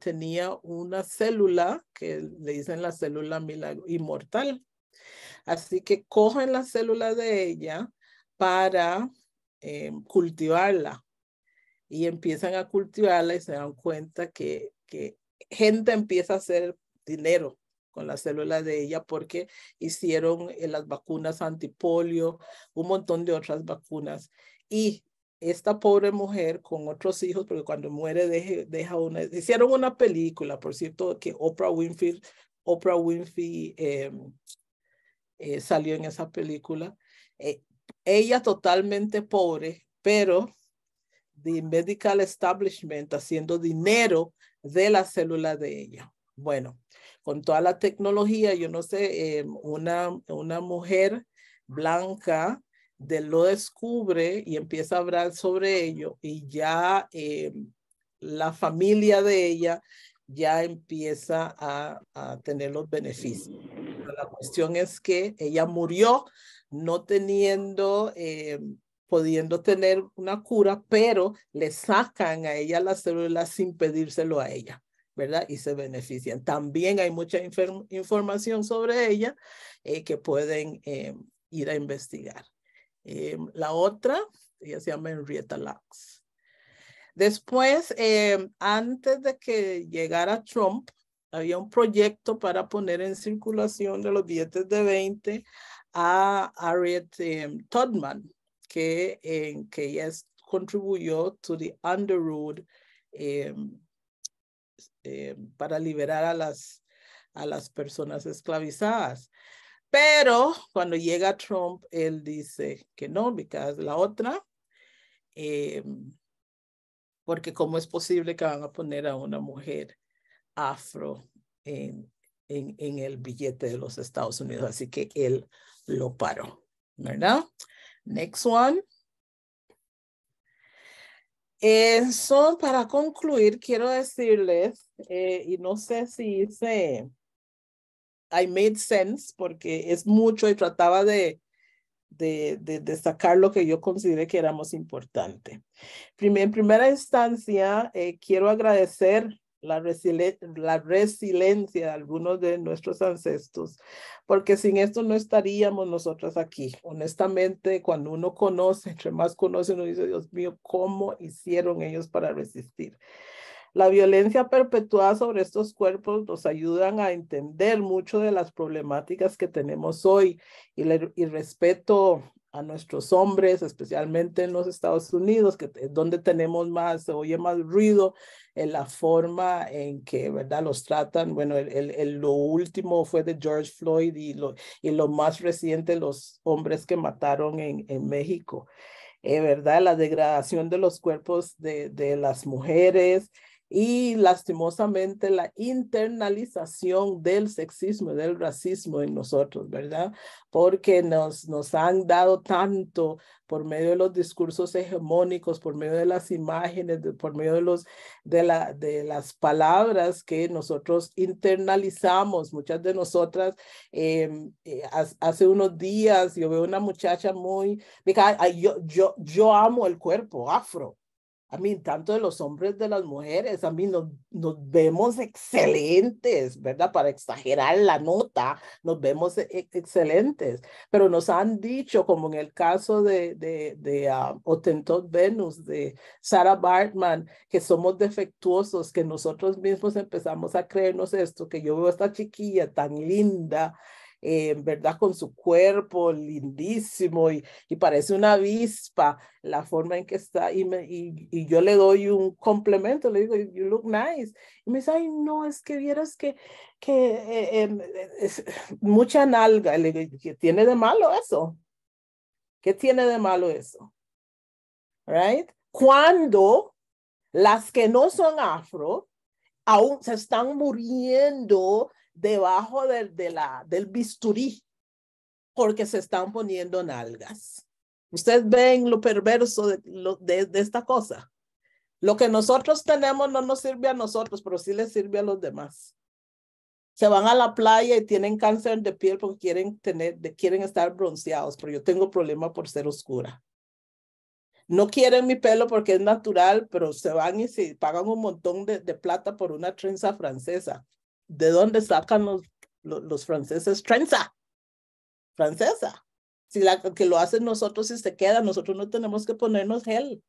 tenía una célula que le dicen la célula milagro, inmortal. Así que cogen la célula de ella para eh, cultivarla y empiezan a cultivarla y se dan cuenta que, que gente empieza a hacer dinero con la célula de ella porque hicieron eh, las vacunas antipolio, un montón de otras vacunas. Y esta pobre mujer con otros hijos, porque cuando muere deja una, hicieron una película, por cierto, que Oprah Winfrey, Oprah Winfrey eh, eh, salió en esa película. ella totalmente pobre, pero de medical establishment haciendo dinero de la célula de ella. Bueno, con toda la tecnología, yo no sé, eh, una, una mujer blanca lo descubre y empieza a hablar sobre ello y ya eh, la familia de ella ya empieza a, tener los beneficios. la cuestión es que ella murió no teniendo, eh, pudiendo tener una cura, pero le sacan a ella las células sin pedírselo a ella. ¿verdad? Y se benefician. También hay mucha información sobre ella eh, que pueden eh, ir a investigar. Eh, la otra, ella se llama Henrietta Lacks. Después, antes de que llegara Trump, había un proyecto para poner en circulación de los billetes de 20 a Harriet Todman, que, que ella contribuyó to the Underwood. Eh, para liberar a las, a las personas esclavizadas. Pero cuando llega Trump, él dice que no, because la otra, eh, porque cómo es posible que van a poner a una mujer afro en, en, en, el billete de los Estados Unidos. Así que él lo paró, ¿verdad? Next one. Eso, eh, para concluir, quiero decirles, eh, y no sé si hice, I made sense, porque es mucho y trataba de, de, lo que yo consideré que era éramos importante. en primera instancia, eh, quiero agradecer la, resiliencia de algunos de nuestros ancestros, porque sin esto no estaríamos nosotras aquí. Honestamente, cuando uno conoce, entre más conoce, uno dice, Dios mío, ¿cómo hicieron ellos para resistir? La violencia perpetuada sobre estos cuerpos nos ayudan a entender mucho de las problemáticas que tenemos hoy y, respeto a nuestros hombres, especialmente en los Estados Unidos, que eh, donde tenemos más, se oye más ruido en la forma en que, ¿verdad? Los tratan. Bueno, lo último fue de George Floyd y lo, y lo más reciente, los hombres que mataron en, México. Eh, ¿Verdad? La degradación de los cuerpos de, de las mujeres, y lastimosamente la internalización del sexismo y del racismo en nosotros, ¿verdad? Porque nos, nos han dado tanto por medio de los discursos hegemónicos, por medio de las imágenes, por medio de, los, de, la, de las palabras que nosotros internalizamos. Muchas de nosotras, em, eh, hace unos días yo veo una muchacha muy, yo, yo, yo amo el cuerpo afro, a mí, tanto de los hombres de las mujeres, a mí nos, vemos excelentes, ¿verdad? Para exagerar la nota, nos vemos e-, excelentes, pero nos han dicho, como en el caso de, de, de um, Otentot Venus, de Sarah Bartman, que somos defectuosos, que nosotros mismos empezamos a creernos esto, que yo veo a esta chiquilla tan linda, eh, ¿verdad? Con su cuerpo lindísimo y, y, parece una avispa la forma en que está. Y, y, yo le doy un complemento, le digo, you look nice. Y me dice, ay, no, es que vieras que, que eh, em, es (sighs) mucha nalga. Le digo, ¿qué tiene de malo eso? ¿Qué tiene de malo eso? Right? Cuando las que no son afro aún se están muriendo debajo del, de la, del bisturí porque se están poniendo nalgas. Ustedes ven lo perverso de, de, esta cosa. Lo que nosotros tenemos no nos sirve a nosotros, pero sí les sirve a los demás. Se van a la playa y tienen cáncer de piel porque quieren, tener, quieren estar bronceados, pero yo tengo problema por ser oscura. No quieren mi pelo porque es natural, pero se van y se pagan un montón de plata por una trenza francesa. ¿de dónde sacan los, los, franceses trenza? Francesa. Si la que lo hacen nosotros y se queda, nosotros no tenemos que ponernos gel.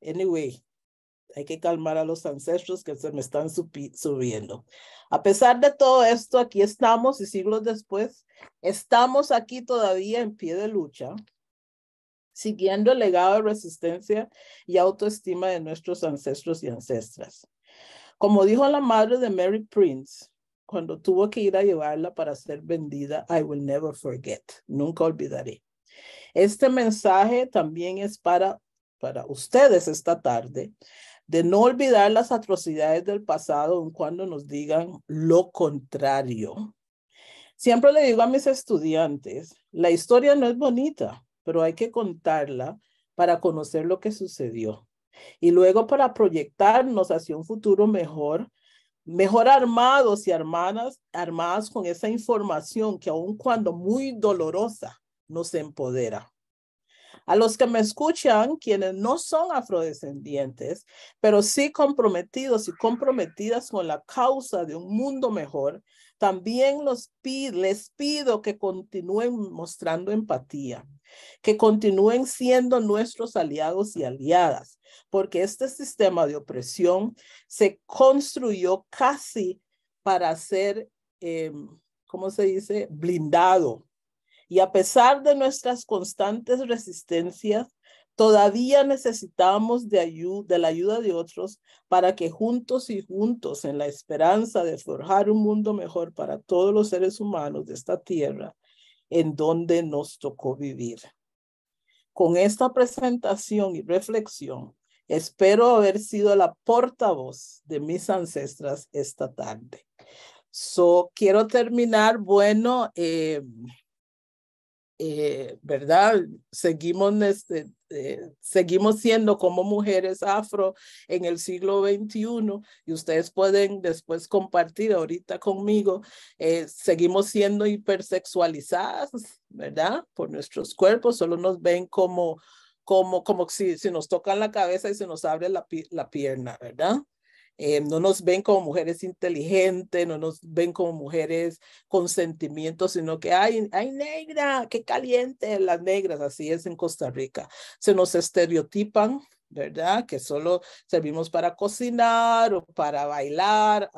Anyway, hay que calmar a los ancestros que se me están subiendo. A pesar de todo esto, aquí estamos y siglos después, estamos aquí todavía en pie de lucha, siguiendo el legado de resistencia y autoestima de nuestros ancestros y ancestras. Como dijo la madre de Mary Prince cuando tuvo que ir a llevarla para ser vendida, I will never forget, nunca olvidaré. Este mensaje también es para, para ustedes esta tarde, de no olvidar las atrocidades del pasado cuando nos digan lo contrario. Siempre le digo a mis estudiantes, la historia no es bonita, pero hay que contarla para conocer lo que sucedió. Y luego para proyectarnos hacia un futuro mejor, mejor armados y armadas, con esa información que aun cuando muy dolorosa, nos empodera. A los que me escuchan, quienes no son afrodescendientes, pero sí comprometidos y comprometidas con la causa de un mundo mejor, también les pido que continúen mostrando empatía que continúen siendo nuestros aliados y aliadas, porque este sistema de opresión se construyó casi para ser, em, ¿cómo se dice?, blindado. Y a pesar de nuestras constantes resistencias, Todavía necesitamos de la ayuda de otros para que juntos y juntos, en la esperanza de forjar un mundo mejor para todos los seres humanos de esta tierra, en donde nos tocó vivir. Con esta presentación y reflexión, espero haber sido la portavoz de mis ancestras esta tarde. So, quiero terminar, bueno, eh, eh, ¿verdad? Seguimos, este, eh, seguimos siendo como mujeres afro en el siglo XXI y ustedes pueden después compartir ahorita conmigo, eh, seguimos siendo hipersexualizadas, ¿verdad? Por nuestros cuerpos, solo nos ven como, como, como si, si nos tocan la cabeza y se nos abre la pierna, ¿verdad? Eh, no nos ven como mujeres inteligentes, no nos ven como mujeres con sentimientos, sino que hay, hay negra, qué caliente las negras, así es en Costa Rica. Se nos estereotipan, ¿verdad? Que solo servimos para cocinar o para bailar,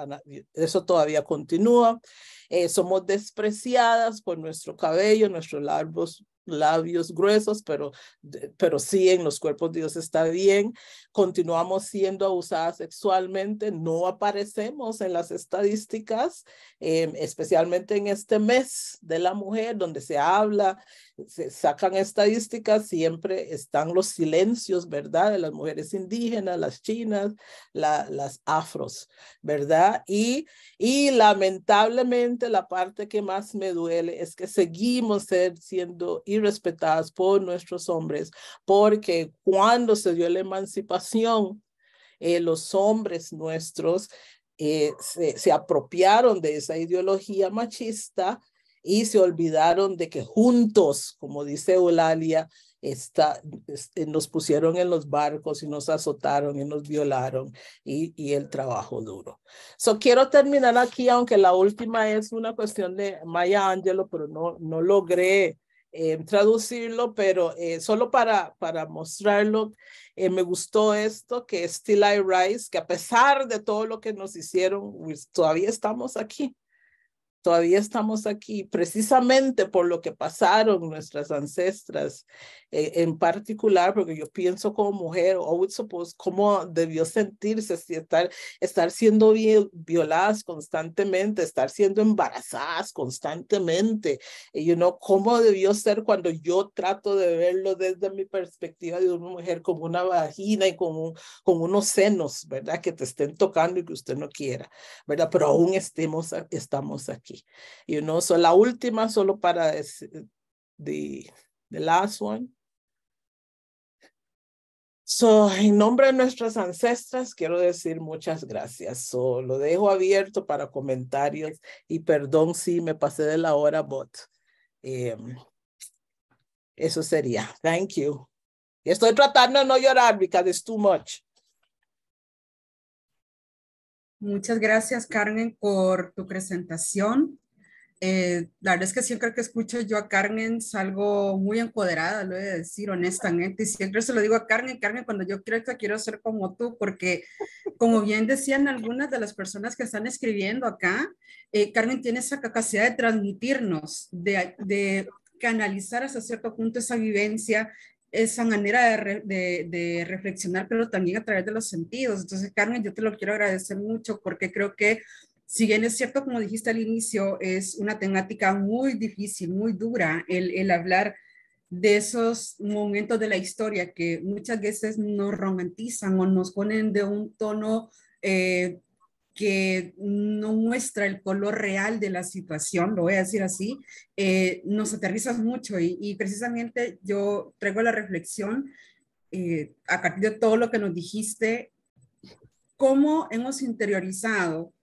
eso todavía continúa. Eh, somos despreciadas por nuestro cabello, nuestros largos labios gruesos, pero, pero sí en los cuerpos de Dios está bien. Continuamos siendo abusadas sexualmente, no aparecemos en las estadísticas, em, especialmente en este mes de la mujer, donde se habla sacan estadísticas, siempre están los silencios, ¿verdad? De las mujeres indígenas, las chinas, las afros, ¿verdad? Y, y lamentablemente la parte que más me duele es que seguimos siendo irrespetadas por nuestros hombres, porque cuando se dio la emancipación, eh, los hombres nuestros eh, se, se, apropiaron de esa ideología machista y se olvidaron de que juntos, como dice Eulalia, está, eh, nos pusieron en los barcos y nos azotaron y nos violaron y, y, el trabajo duro. So quiero terminar aquí, aunque la última es una cuestión de Maya Angelo, pero no, no logré eh, traducirlo, pero eh, solo para, para mostrarlo, me gustó esto que Still I Rise, que a pesar de todo lo que nos hicieron, pues, todavía estamos aquí todavía estamos aquí precisamente por lo que pasaron nuestras ancestras eh, en particular, porque yo pienso como mujer, o suppose, cómo debió sentirse estar, estar siendo violadas constantemente, estar siendo embarazadas constantemente, y you cómo debió ser cuando yo trato de verlo desde mi perspectiva de una mujer como una vagina y con, con unos senos, ¿verdad? Que te estén tocando y que usted no quiera, ¿verdad? Pero aún estemos, estamos aquí. You know, la última solo para the, the last one. So, en nombre de nuestras ancestras, quiero decir muchas gracias. So, lo dejo abierto para comentarios y perdón si me pasé de la hora, but em, eso sería. Thank you. estoy tratando de no llorar because it's too much. Muchas gracias, Carmen, por tu presentación. Eh, la verdad es que siempre que escucho yo a Carmen salgo muy encuadrada, lo voy a decir honestamente, y siempre se lo digo a Carmen, Carmen, cuando yo creo que quiero ser como tú, porque como bien decían algunas de las personas que están escribiendo acá, eh, Carmen tiene esa capacidad de transmitirnos, de, de canalizar hasta cierto punto esa vivencia esa manera de, reflexionar, pero también a través de los sentidos. Entonces, Carmen, yo te lo quiero agradecer mucho porque creo que, si bien es cierto, como dijiste al inicio, es una temática muy difícil, muy dura el, el hablar de esos momentos de la historia que muchas veces nos romantizan o nos ponen de un tono eh, que no muestra el color real de la situación, lo voy a decir así, eh, nos aterrizas mucho y, precisamente yo traigo la reflexión eh, a partir de todo lo que nos dijiste, cómo hemos interiorizado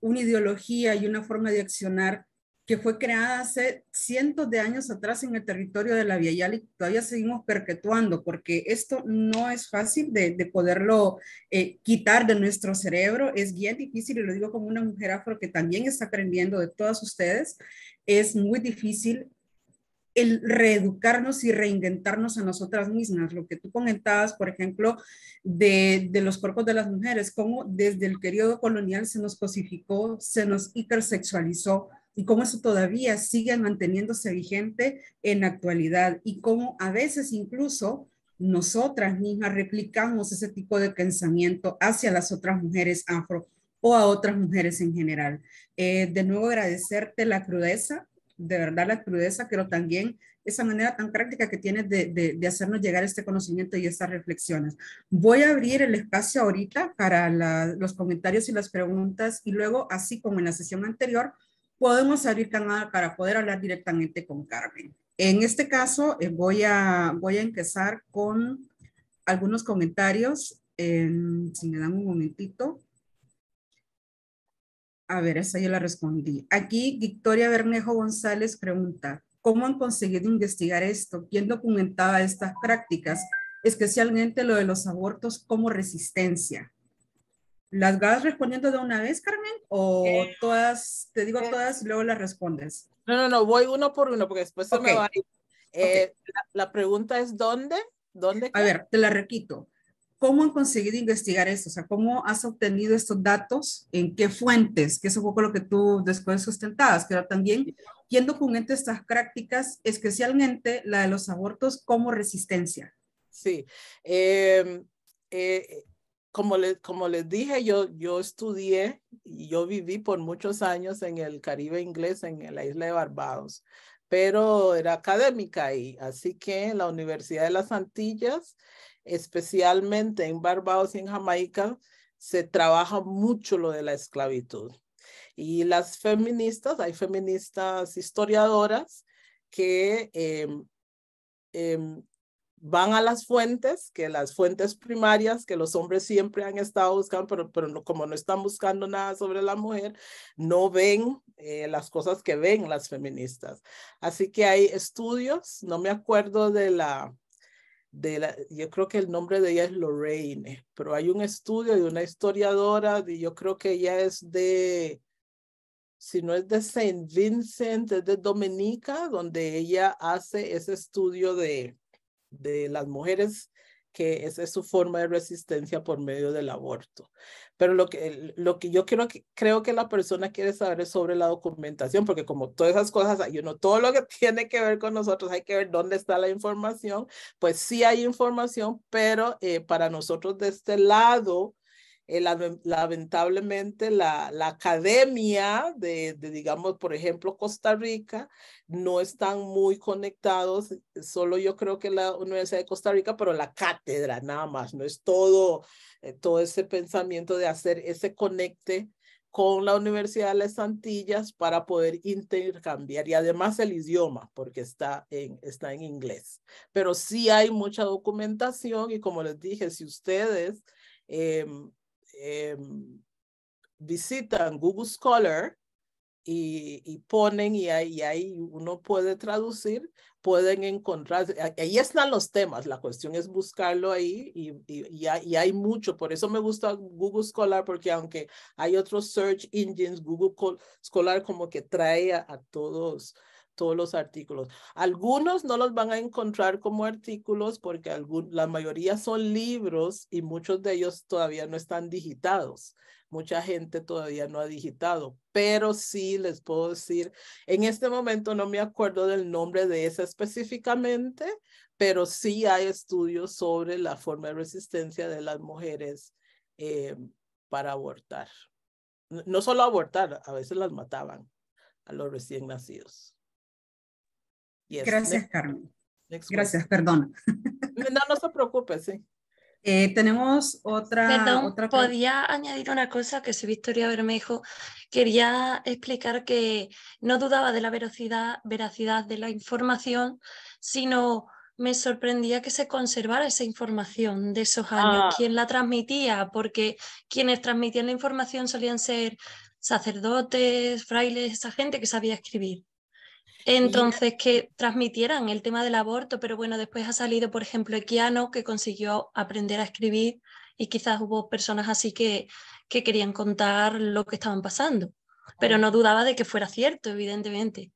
una ideología y una forma de accionar que fue creada hace cientos de años atrás en el territorio de la Via y todavía seguimos perpetuando, porque esto no es fácil de, poderlo eh, quitar de nuestro cerebro, es bien difícil, y lo digo como una mujer afro que también está aprendiendo de todas ustedes, es muy difícil el reeducarnos y reinventarnos a nosotras mismas. Lo que tú comentabas, por ejemplo, de, de, los cuerpos de las mujeres, cómo desde el periodo colonial se nos cosificó, se nos hipersexualizó, y cómo eso todavía sigue manteniéndose vigente en la actualidad y cómo a veces incluso nosotras mismas replicamos ese tipo de pensamiento hacia las otras mujeres afro o a otras mujeres en general. Eh, de nuevo agradecerte la crudeza, de verdad la crudeza, pero también esa manera tan práctica que tienes de, de, hacernos llegar este conocimiento y estas reflexiones. Voy a abrir el espacio ahorita para los comentarios y las preguntas y luego, así como en la sesión anterior, podemos abrir canal para poder hablar directamente con Carmen. En este caso, eh, voy, a, voy a empezar con algunos comentarios. Em, si me dan un momentito. A ver, esa yo la respondí. Aquí Victoria Bermejo González pregunta, ¿cómo han conseguido investigar esto? ¿Quién documentaba estas prácticas? Especialmente lo de los abortos como resistencia. ¿Las vas respondiendo de una vez, Carmen? ¿O eh, todas, te digo todas, eh, todas, luego las respondes? No, no, no, voy uno por uno porque después se me va eh, la, pregunta es ¿dónde? ¿Dónde? A ver, te la requito. ¿Cómo han conseguido investigar esto? O sea, ¿cómo has obtenido estos datos? ¿En qué fuentes? Que es un poco lo que tú después sustentabas, pero también quién documenta estas prácticas, especialmente la de los abortos como resistencia. Sí. Em, como, como les dije, yo, yo estudié y yo viví por muchos años en el Caribe inglés, en la isla de Barbados, pero era académica ahí. Así que en la Universidad de las Antillas, especialmente en Barbados y en Jamaica, se trabaja mucho lo de la esclavitud. Y las feministas, hay feministas historiadoras que em, em, van a las fuentes, que las fuentes primarias que los hombres siempre han estado buscando, pero, pero como no están buscando nada sobre la mujer, no ven eh, las cosas que ven las feministas. Así que hay estudios, no me acuerdo de la, de la, yo creo que el nombre de ella es Lorraine, pero hay un estudio de una historiadora, y yo creo que ella es de, si no es de Saint Vincent, es de Dominica, donde ella hace ese estudio de de las mujeres que esa es su forma de resistencia por medio del aborto. Pero lo que, lo que yo creo que, creo que la persona quiere saber es sobre la documentación, porque como todas esas cosas, hay uno, todo lo que (laughs) tiene que ver con nosotros, hay que ver dónde está la información, pues sí hay información, pero eh, para nosotros de este lado, eh, lamentablemente la, la academia de, de, digamos, por ejemplo, Costa Rica, no están muy conectados, solo yo creo que la Universidad de Costa Rica, pero la cátedra nada más, no es todo, eh, todo ese pensamiento de hacer ese conecte con la Universidad de las Antillas para poder intercambiar y además el idioma, porque está en, está en inglés. Pero sí hay mucha documentación y como les dije, si ustedes em, eh, visitan Google Scholar y, y ponen y ahí, uno puede traducir, pueden encontrar, ahí están los temas, la cuestión es buscarlo ahí y, y, hay mucho, por eso me gusta Google Scholar porque aunque hay otros search engines, Google Scholar como que trae a todos todos los artículos. Algunos no los van a encontrar como artículos porque la mayoría son libros y muchos de ellos todavía no están digitados. Mucha gente todavía no ha digitado, pero sí les puedo decir, en este momento no me acuerdo del nombre de esa específicamente, pero sí hay estudios sobre la forma de resistencia de las mujeres eh, para abortar. No solo abortar, a veces las mataban a los recién nacidos. Gracias, Carmen. Gracias, perdón. (laughs) No, no se preocupe, sí. Eh, tenemos otra... Perdón, podía añadir una cosa que si Victoria Bermejo quería explicar que no dudaba de la veracidad, veracidad de la información, sino me sorprendía que se conservara esa información de esos años, ah. quién la transmitía, porque quienes transmitían la información solían ser sacerdotes, frailes, esa gente que sabía escribir. Entonces, que transmitieran el tema del aborto, pero bueno, después ha salido, por ejemplo, Equiano, que consiguió aprender a escribir y quizás hubo personas así que, que querían contar lo que estaban pasando, pero no dudaba de que fuera cierto, evidentemente.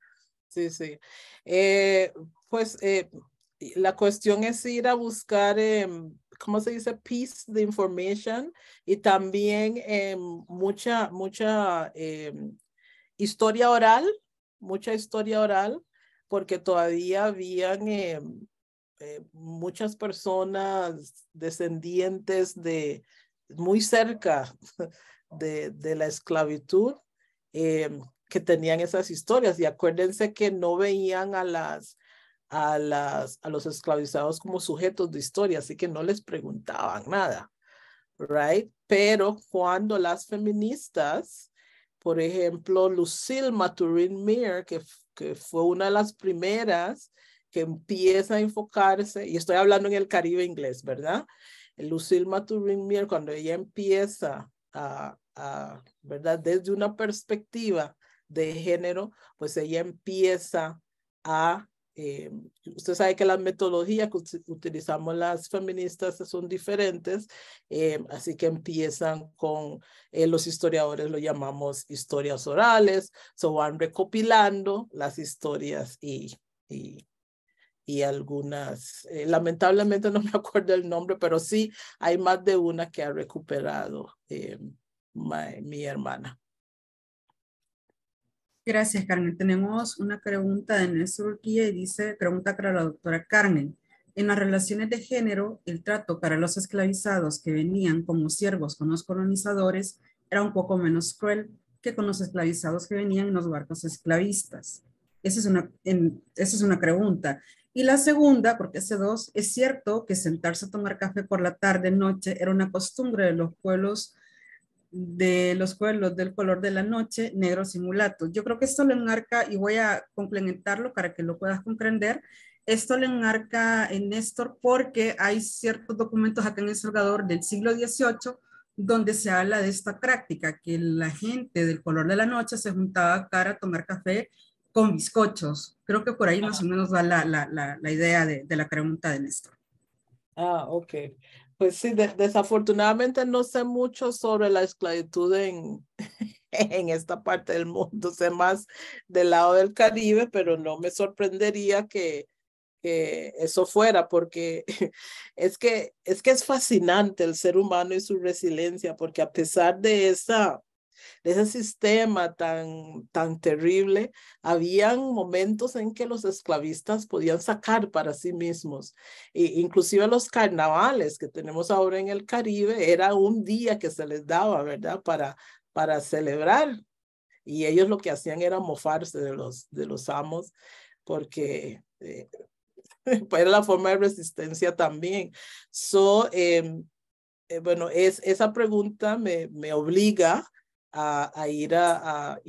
Sí, sí. Eh, pues eh, la cuestión es ir a buscar... Em, ¿cómo se dice? Piece de information y también em, mucha, mucha em, historia oral mucha historia oral porque todavía habían em, eh, muchas personas descendientes de muy cerca de, de la esclavitud em, que tenían esas historias y acuérdense que no veían a las a las a los esclavizados como sujetos de historia así que no les preguntaban nada right pero cuando las feministas por ejemplo, Lucille Maturin Mir, que, que fue una de las primeras que empieza a enfocarse, y estoy hablando en el Caribe inglés, ¿verdad? Lucille Maturin Mir, cuando ella empieza a, ¿verdad? Desde una perspectiva de género, pues ella empieza a eh, usted sabe que las metodologías que utilizamos las feministas son diferentes, eh, así que empiezan con eh, los historiadores, lo llamamos historias orales, se van recopilando las historias y, y, algunas, lamentablemente no (laughs) me acuerdo el nombre, pero sí hay más de una que ha recuperado mi hermana. Gracias, Carmen. Tenemos una pregunta de Nelson Urquía y dice, pregunta para la doctora Carmen. En las relaciones de género, el trato para los esclavizados que venían como siervos con los colonizadores era un poco menos cruel que con los esclavizados que venían en los barcos esclavistas. Esa es una, esa es una pregunta. Y la segunda, porque hace dos, es cierto que sentarse a tomar café por la tarde, noche, era una costumbre de los pueblos de los pueblos del color de la noche, negros y mulatos. Yo creo que esto le enmarca, y voy a complementarlo para que lo puedas comprender, esto le enmarca en Néstor porque hay ciertos documentos acá en El Salvador del siglo XVIII donde se habla de esta práctica, que la gente del color de la noche se juntaba cara a tomar café con bizcochos. Creo que por ahí más o menos va la, idea de, de la pregunta de Néstor. Ah, ok. Pues sí, desafortunadamente no sé mucho sobre la esclavitud en, (laughs) en esta parte del mundo, sé más del lado del Caribe, pero no me sorprendería que, que eso fuera, porque (laughs) es que, es que es fascinante el ser humano y su resiliencia, porque a pesar de esa de ese sistema tan, tan terrible, habían momentos en que los esclavistas podían sacar para sí mismos. E inclusive los carnavales que tenemos ahora en el Caribe, era un día que se les daba, ¿verdad? Para, para celebrar. Y ellos lo que hacían era mofarse de los, de los amos, porque... Eh, (laughs) pues, era la forma de resistencia también. So, em, eh, bueno, es, esa pregunta me, me obliga a, ir a,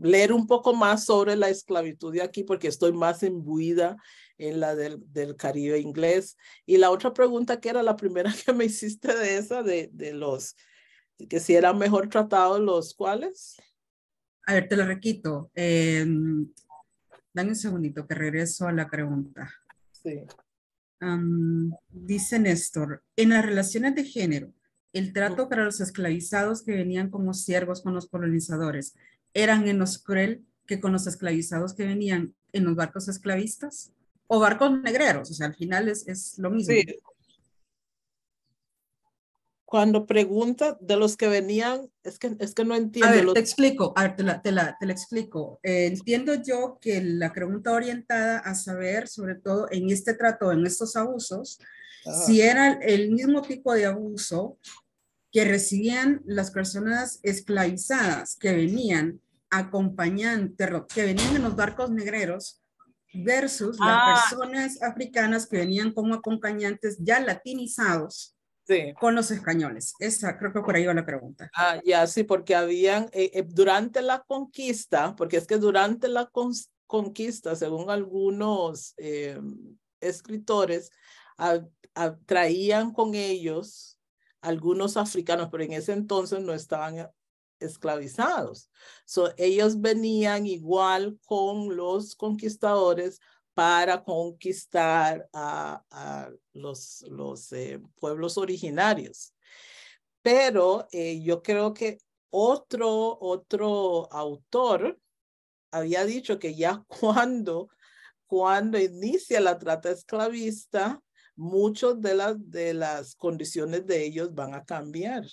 leer un poco más sobre la esclavitud de aquí porque estoy más imbuida en la del, Caribe inglés. Y la otra pregunta que era la primera (laughs) que me hiciste de esa, de, los, que si eran mejor tratados los cuales. A ver, te lo requito. Eh, em, dame un segundito que regreso a la pregunta. Sí. dice Néstor, en las relaciones de género, el trato para los esclavizados que venían como siervos con los colonizadores en los cruel que con los esclavizados que venían en los barcos esclavistas o barcos negreros, o sea, al final es, lo mismo. Cuando pregunta de los que venían, es que, es que no entiendo. te explico, te, la, te, te explico. Eh, entiendo yo que la pregunta orientada a saber, sobre todo en este trato, en estos abusos, ah. si era el mismo tipo de abuso que recibían las personas esclavizadas que venían acompañantes, que venían en los barcos negreros versus las ah. personas africanas que venían como acompañantes ya latinizados con los españoles. Esa creo que por ahí va la pregunta. Ah, ya, sí, porque habían, eh, eh, durante la conquista, porque es que durante la conquista, según algunos eh, escritores, traían con ellos algunos africanos, pero en ese entonces no estaban eh, esclavizados. ellos venían igual con los conquistadores para conquistar a, los, los eh, pueblos originarios. Pero eh, yo creo que otro, otro autor había dicho que ya (laughs) cuando, cuando inicia la trata esclavista, muchas de las, de las condiciones de ellos van a cambiar.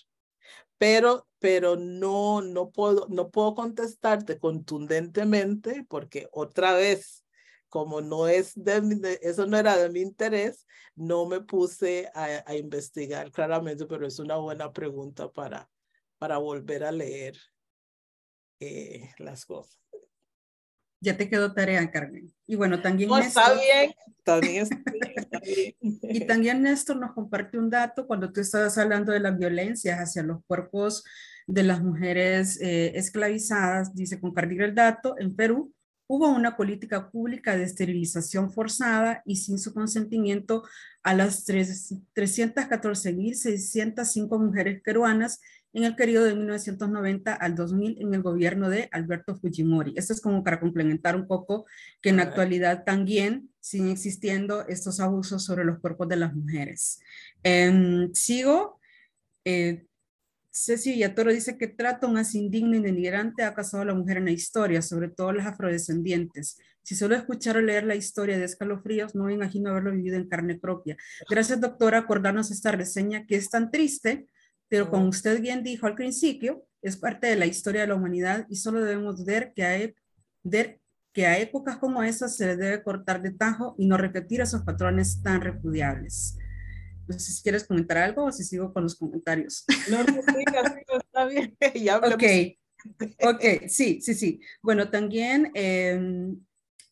Pero, pero no, no, puedo, no puedo contestarte contundentemente porque otra vez, como no es de, eso no era de mi interés, no me puse a, investigar claramente, pero es una buena pregunta para, para volver a leer eh, las cosas. Ya te quedó tarea, Carmen. Y bueno, también... Néstor, está (laughs) bien, y también Néstor nos comparte un dato cuando tú estabas hablando de las violencias hacia los cuerpos de las mujeres eh, esclavizadas. Dice, con compartir el dato, en Perú hubo una política pública de esterilización forzada y sin su consentimiento a las 314.605 mujeres peruanas en el periodo de 1990 al 2000 en el gobierno de Alberto Fujimori. Esto es como para complementar un poco que en la actualidad también siguen existiendo estos abusos sobre los cuerpos de las mujeres. Em, sigo. Eh, Ceci Villatoro dice que trato más indigno y denigrante ha causado a la mujer en la historia, sobre todo las afrodescendientes. Si solo escucharon leer la historia de escalofríos, no me imagino haberlo vivido en carne propia. Gracias, doctora, acordarnos esta reseña que es tan triste, pero como usted bien dijo al principio, es parte de la historia de la humanidad y solo debemos ver que hay, ver que a épocas como esas se les debe cortar de tajo y no repetir esos patrones tan repudiables. No sé si quieres comentar algo o si sigo con los comentarios. (laughs) No, no, sí, está bien. (laughs) Ya ok, ok, sí, sí, sí. Bueno, también em,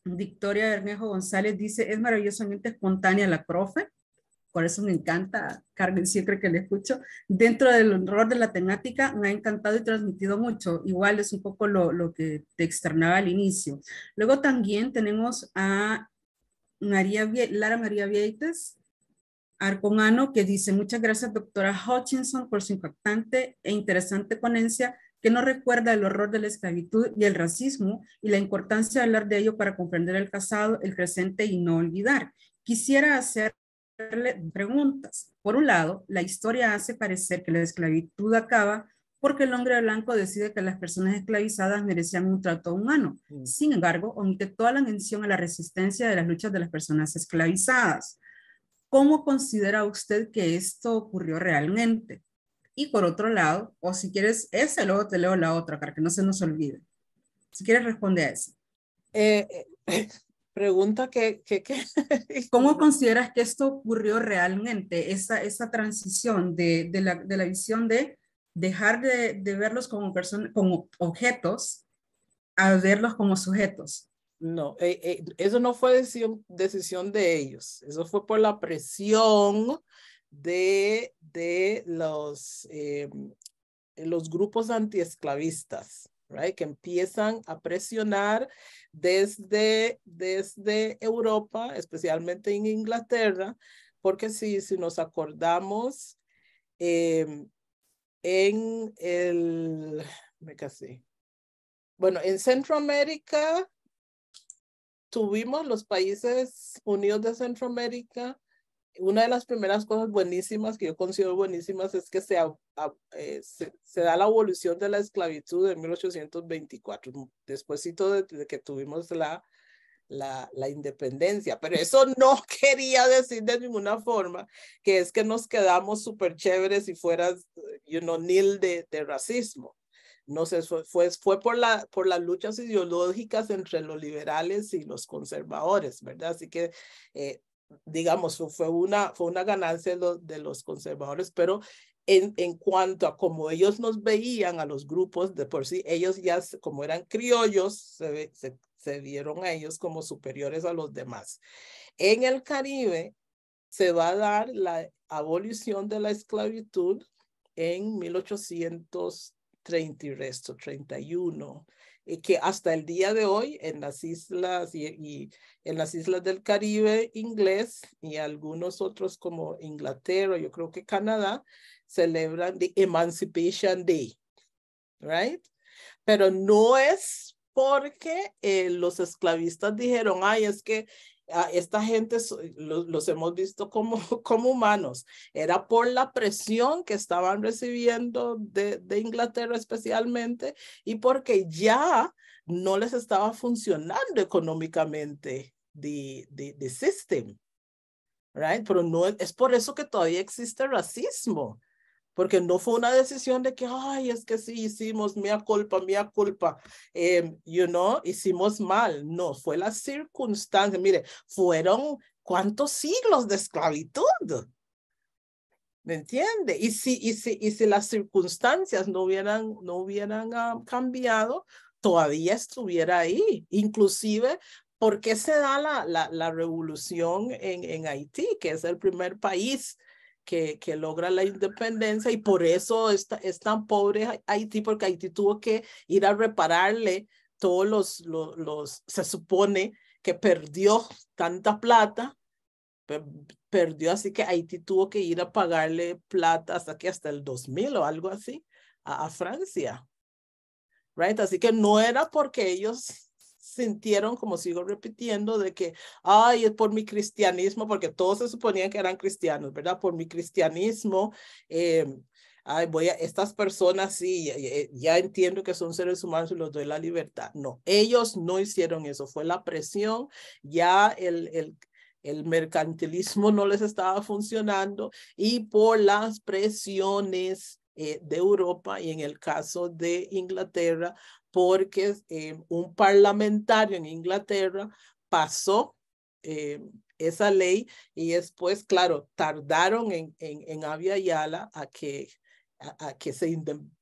Victoria Bermejo González dice, es maravillosamente espontánea la profe por eso me encanta, Carmen, siempre que le escucho, dentro del horror de la temática, me ha encantado y transmitido mucho, igual es un poco lo, lo que te externaba al inicio. Luego también tenemos a María, Lara María Vieites, Arconano, que dice, muchas gracias, doctora Hutchinson, por su impactante e interesante ponencia que nos recuerda el horror de la esclavitud y el racismo y la importancia de hablar de ello para comprender el pasado, el presente y no olvidar. Quisiera hacer preguntas. Por un lado, la historia hace parecer que la esclavitud acaba porque el hombre blanco decide que las personas esclavizadas merecían un trato humano. Mm. Sin embargo, omite toda la mención a la resistencia de las luchas de las personas esclavizadas. ¿Cómo considera usted que esto ocurrió realmente? Y por otro lado, o si quieres esa, luego te leo la otra para que no se nos olvide. Si quieres, responde a eso eh, eh, (clears throat) pregunta que... (laughs) ¿Cómo consideras que esto ocurrió realmente, esa, esa transición de, de, la, de la, visión de dejar de, de verlos como, como objetos a verlos como sujetos? No, eh, eh, eso no fue decisión, decisión, de ellos, eso fue por la presión de, de los, eh, los grupos antiesclavistas que empiezan a presionar desde, desde Europa, especialmente en Inglaterra, porque si, si nos acordamos, em, en el, me bueno, en Centroamérica tuvimos los países unidos de Centroamérica una de las primeras cosas buenísimas que yo considero buenísimas es que se, eh, se, da la evolución de la esclavitud en 1824, mm, despuésito de, de que tuvimos la, la, la, independencia. Pero eso (laughs) no quería decir de ninguna forma que es que nos quedamos súper chéveres y fueras, eh, you know, nil de, racismo no sé, fue, fue por, la, por las luchas ideológicas entre los liberales y los conservadores, ¿verdad? Así que eh, digamos, fue una, fue una ganancia de los, conservadores, pero en, cuanto a cómo ellos nos veían a los grupos, de por sí, ellos ya como eran criollos, se, se, vieron a ellos como superiores a los demás. En el Caribe se va a dar la abolición de la esclavitud en 1830 y resto, 31 que hasta el día de hoy en las islas y, en las islas del Caribe inglés y algunos otros como Inglaterra, yo creo que Canadá, celebran the Emancipation Day, right? Pero no es porque eh, los esclavistas dijeron, ay, es que esta gente los hemos visto como, (laughs) como humanos. Era por la presión que estaban recibiendo de, de Inglaterra especialmente y porque ya no les estaba funcionando económicamente el sistema, Right? Pero no es por eso que todavía existe racismo, porque no fue una decisión de que, ay, es que sí hicimos mía culpa, mía culpa, eh, you know, hicimos mal. No, fue la circunstancia. Mire, fueron cuántos siglos de esclavitud. ¿Me entiende? Y si, y si, y si las circunstancias no hubieran, no hubieran ah, cambiado, todavía estuviera ahí. Inclusive ¿Por qué se da la, la, la revolución en, en, Haití, que es el primer país que, logra la independencia y por eso está, es tan pobre Haití, porque Haití tuvo que ir a repararle todos los, los, se supone que perdió tanta plata, perdió, así que Haití tuvo que ir a pagarle plata hasta que hasta el 2000 o algo así a, a Francia. Right? Así que no era porque ellos sintieron, como sigo repitiendo, de que, ay, es por mi cristianismo, porque todos se suponían que eran cristianos, ¿verdad? Por mi cristianismo, em, ay, voy a, estas personas sí, ya, entiendo que son seres humanos y los doy la libertad. No, ellos no hicieron eso, fue la presión, ya el, el, mercantilismo (laughs) no les estaba funcionando y por las presiones eh, de Europa y en el caso de Inglaterra porque eh, un parlamentario en Inglaterra pasó eh, esa ley y después, claro, tardaron en, en, a que, a, que se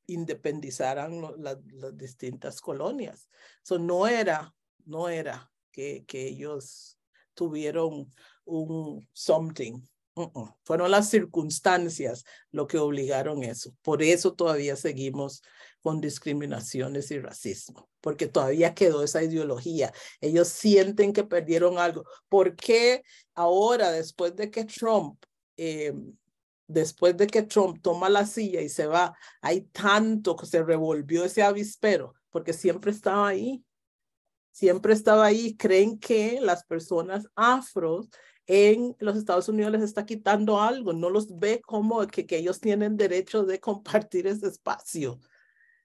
independizaran las distintas colonias. Eso no era, no era que, que ellos tuvieron un something fueron las circunstancias lo que obligaron eso. Por eso todavía seguimos con discriminaciones y racismo, porque todavía quedó esa ideología. Ellos sienten que perdieron algo. ¿Por qué ahora, después de que Trump, em, después de que Trump toma la silla y se va, hay tanto que se revolvió ese avispero? Porque siempre estaba ahí. Siempre estaba ahí. Creen que las personas afros en los Estados Unidos les está quitando algo, no los ve como que, ellos tienen derecho de (laughs) compartir ese espacio,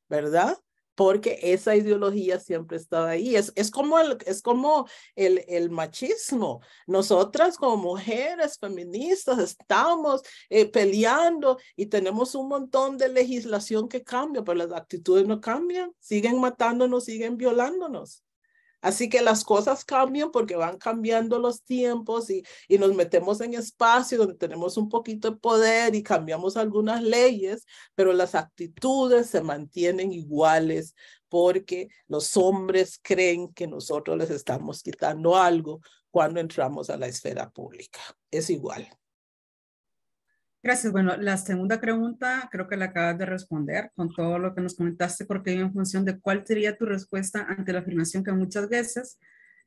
¿verdad? Porque esa ideología siempre está ahí. Es, es como, el, es como el, el machismo. Nosotras como mujeres feministas estamos eh, peleando y tenemos un montón de legislación que cambia, pero las actitudes no cambian. Siguen matándonos, siguen violándonos. Así que las cosas cambian porque van cambiando los tiempos y, nos metemos en espacios donde tenemos un poquito de poder y cambiamos algunas leyes, pero las actitudes se mantienen iguales porque los hombres creen que nosotros les estamos quitando algo cuando entramos a la esfera pública. Es igual. Gracias. Bueno, la segunda pregunta creo que la acabas de responder con todo lo que nos comentaste, porque en función de cuál sería tu respuesta ante la afirmación que muchas veces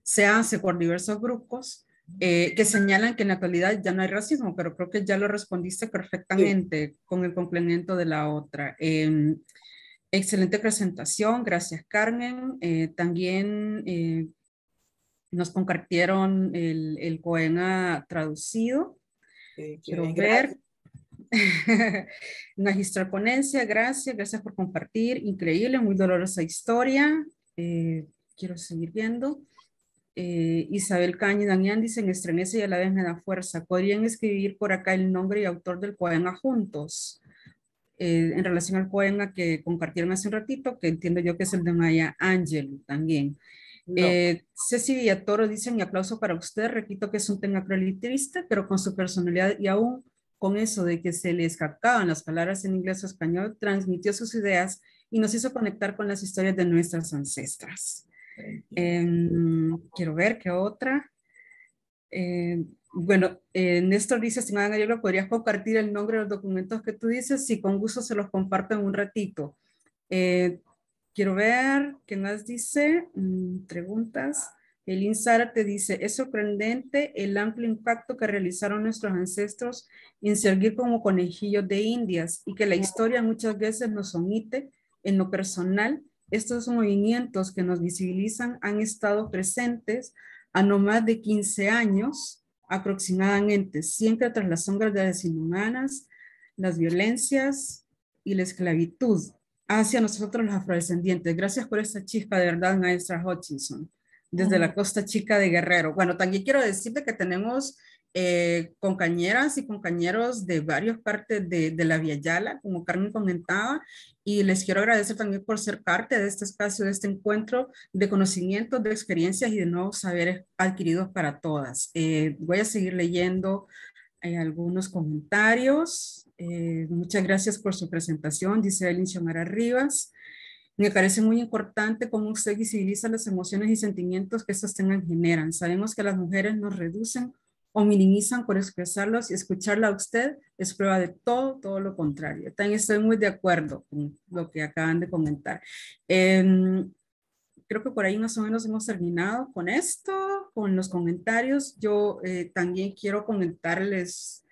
se hace por diversos grupos eh, que señalan que en la actualidad ya no hay racismo, pero creo que ya lo respondiste perfectamente con el complemento de la otra. Em, excelente presentación, gracias Carmen. Eh, también eh, nos compartieron el, el Coena traducido. Quiero ver. (laughs) magistral ponencia, gracias, gracias por compartir, increíble, muy dolorosa historia, eh, quiero seguir viendo. Eh, Isabel Caña y dicen, estremece y a la vez me da fuerza. ¿Podrían escribir por acá el nombre y autor del poema juntos? Eh, en relación al poema que compartieron hace un ratito, que entiendo yo que es el de Maya Ángel también. Eh, Ceci Villatoro dice mi aplauso para usted, repito que es un tema cruel y triste, pero con su personalidad y aún con eso de que se le escapaban las palabras en inglés o español, transmitió sus ideas y nos hizo conectar con las historias de nuestras ancestras. Em, quiero ver qué otra. Em, bueno, eh, Néstor dice, estimada lo ¿podrías compartir el nombre de los documentos que tú dices? Si, con gusto se los comparto en un ratito. Eh, quiero ver qué más dice. Mm, preguntas. Elin Sara te dice, es sorprendente el amplio impacto que realizaron nuestros ancestros en servir como conejillos de indias y que la historia muchas veces nos omite en lo personal. Estos movimientos que nos visibilizan han estado presentes a no más de 15 años aproximadamente, siempre tras las sombras de las inhumanas, las violencias y la esclavitud hacia nosotros los afrodescendientes. Gracias por esta chispa de verdad, maestra Hutchinson desde la Costa Chica de Guerrero. Bueno, también quiero decirte que tenemos eh, cañeras y concañeros de varias partes de, la vía Yala, como Carmen comentaba, y les quiero agradecer también por ser parte de este espacio, de este encuentro de conocimientos, de experiencias y de nuevos saberes adquiridos para todas. Eh, voy a seguir leyendo eh, algunos comentarios. Eh, muchas gracias por su presentación, dice Mara Rivas. Me parece muy importante cómo usted visibiliza las emociones y sentimientos que estas tengan generan. Sabemos que las mujeres nos reducen o minimizan por expresarlos y escucharla a usted es prueba de todo, todo lo contrario. También estoy muy de acuerdo con lo que acaban de comentar. Em, creo que por ahí más o menos hemos terminado con esto, con los comentarios. Yo eh, también quiero comentarles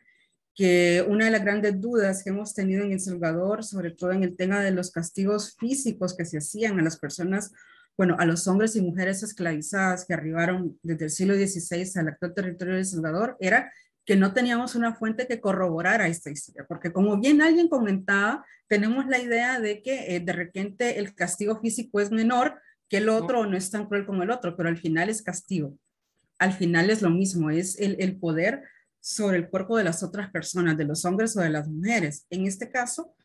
que una de las grandes dudas que hemos tenido en El Salvador, sobre todo en el tema de los castigos físicos que se hacían a las personas, bueno, a los hombres y mujeres esclavizadas que arribaron desde el siglo XVI al actual territorio de El Salvador, era que no teníamos una fuente que corroborara esta historia, porque como bien alguien comentaba, tenemos la idea de que eh, de repente el castigo físico es menor que el otro o no es tan cruel como el otro, pero al final es castigo, al final es lo mismo, es el, el poder sobre el cuerpo de las otras personas, de los hombres o de las mujeres. En este caso,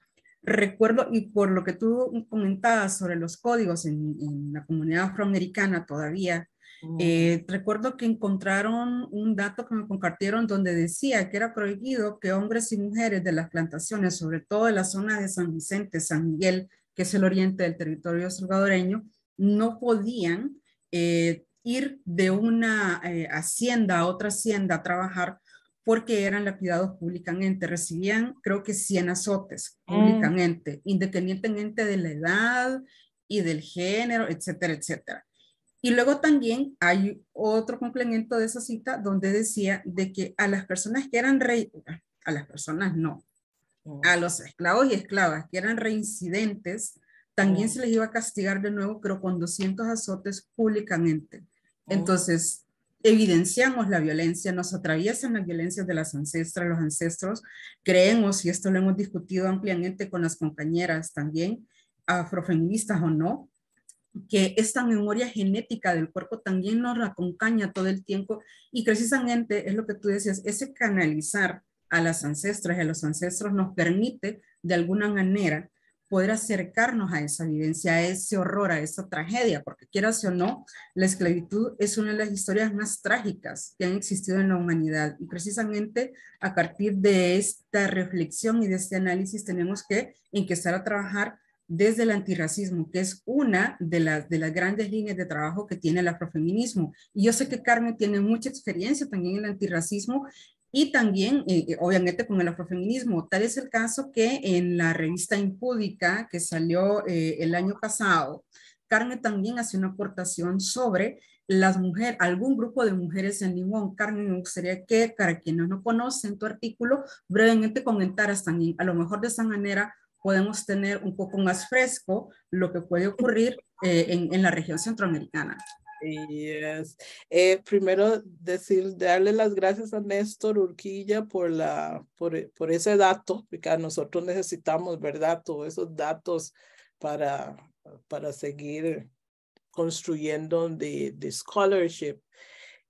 recuerdo, y por lo que tú comentabas sobre los códigos en, la comunidad afroamericana todavía, mm. eh, recuerdo que encontraron un dato que me compartieron donde decía que era prohibido que hombres y mujeres de las plantaciones, sobre todo de la zona de San Vicente, San Miguel, que es el oriente del territorio salvadoreño, no podían eh, ir de una eh, hacienda a otra hacienda a trabajar porque eran lapidados públicamente, recibían creo que 100 azotes mm. públicamente, independientemente de la edad y del género, etcétera, etcétera. Y luego también hay otro complemento de esa cita donde decía de que a las personas que eran rey, a las personas no, a los esclavos y esclavas que eran reincidentes, también mm. se les iba a castigar de nuevo, pero con 200 azotes públicamente. Entonces, evidenciamos la violencia, nos atraviesan las violencias de las ancestras, los ancestros, creemos, y esto lo hemos discutido ampliamente con las compañeras también, afrofeministas o no, que esta memoria genética del cuerpo también nos acompaña todo el tiempo y precisamente es lo que tú decías, ese canalizar a las ancestras y a los ancestros nos permite de alguna manera poder acercarnos a esa vivencia, a ese horror, a esa tragedia, porque quieras o no, la esclavitud es una de las historias más trágicas que han existido en la humanidad. Y precisamente a partir de esta reflexión y de este análisis tenemos que empezar a trabajar desde el antirracismo, que es una de las, de las grandes líneas de trabajo que tiene el afrofeminismo. Y yo sé que Carmen tiene mucha experiencia también en el antirracismo y también, eh, eh, obviamente, con el afrofeminismo. Tal es el caso que en la revista Impúdica, que salió eh, el año pasado, Carmen también hace una aportación sobre las mujeres, algún grupo de mujeres en Limón. Carmen, me gustaría que, para quienes no conocen tu artículo, brevemente comentaras también. A lo mejor de esa manera podemos tener un poco más fresco lo que puede ocurrir en, en la región centroamericana. Yes. Eh, primero decir, darle las gracias a Néstor Urquilla por, la, por, eh, por ese dato, porque nosotros necesitamos, ¿verdad? Todos esos datos para, para seguir construyendo de, de scholarship.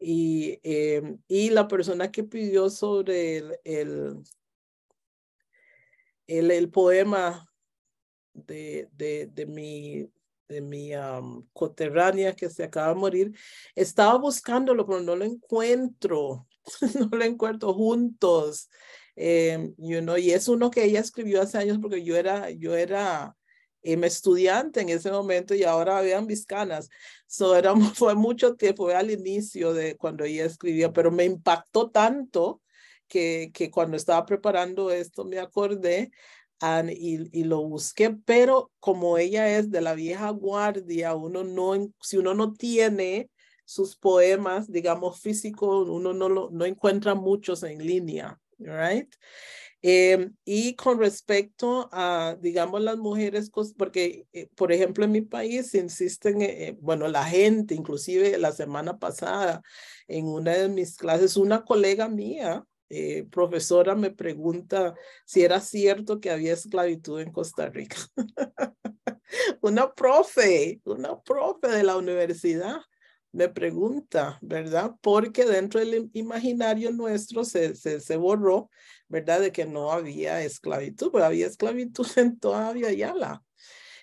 Y, em, y, la persona que pidió sobre el, el, el, el poema de, de, de mi de mi coterránea que se acaba de morir. Estaba buscándolo, pero no lo encuentro. (laughs) no lo encuentro juntos. Eh, em, you y es uno que ella escribió hace años porque yo era, yo era eh, estudiante en ese momento y ahora vean mis canas. So, era, fue mucho tiempo, al inicio de cuando ella escribía, pero me impactó tanto que, que cuando estaba preparando esto me acordé y, lo busqué, pero como ella es de la vieja guardia, uno no, si uno no tiene sus poemas, digamos, físicos, uno no, lo, no encuentra muchos en línea, right? Em, y con respecto a, digamos, las mujeres, porque, eh, por ejemplo, en mi país insisten, eh, eh, bueno, la gente, inclusive la semana pasada, en una de mis clases, una colega mía, eh, profesora me pregunta si era cierto que había esclavitud en Costa Rica. (laughs) una profe, una profe de la universidad me pregunta, ¿verdad? Porque dentro del imaginario nuestro se, borró, ¿verdad? De que no había esclavitud, pero pues había esclavitud (laughs) en toda Ayala.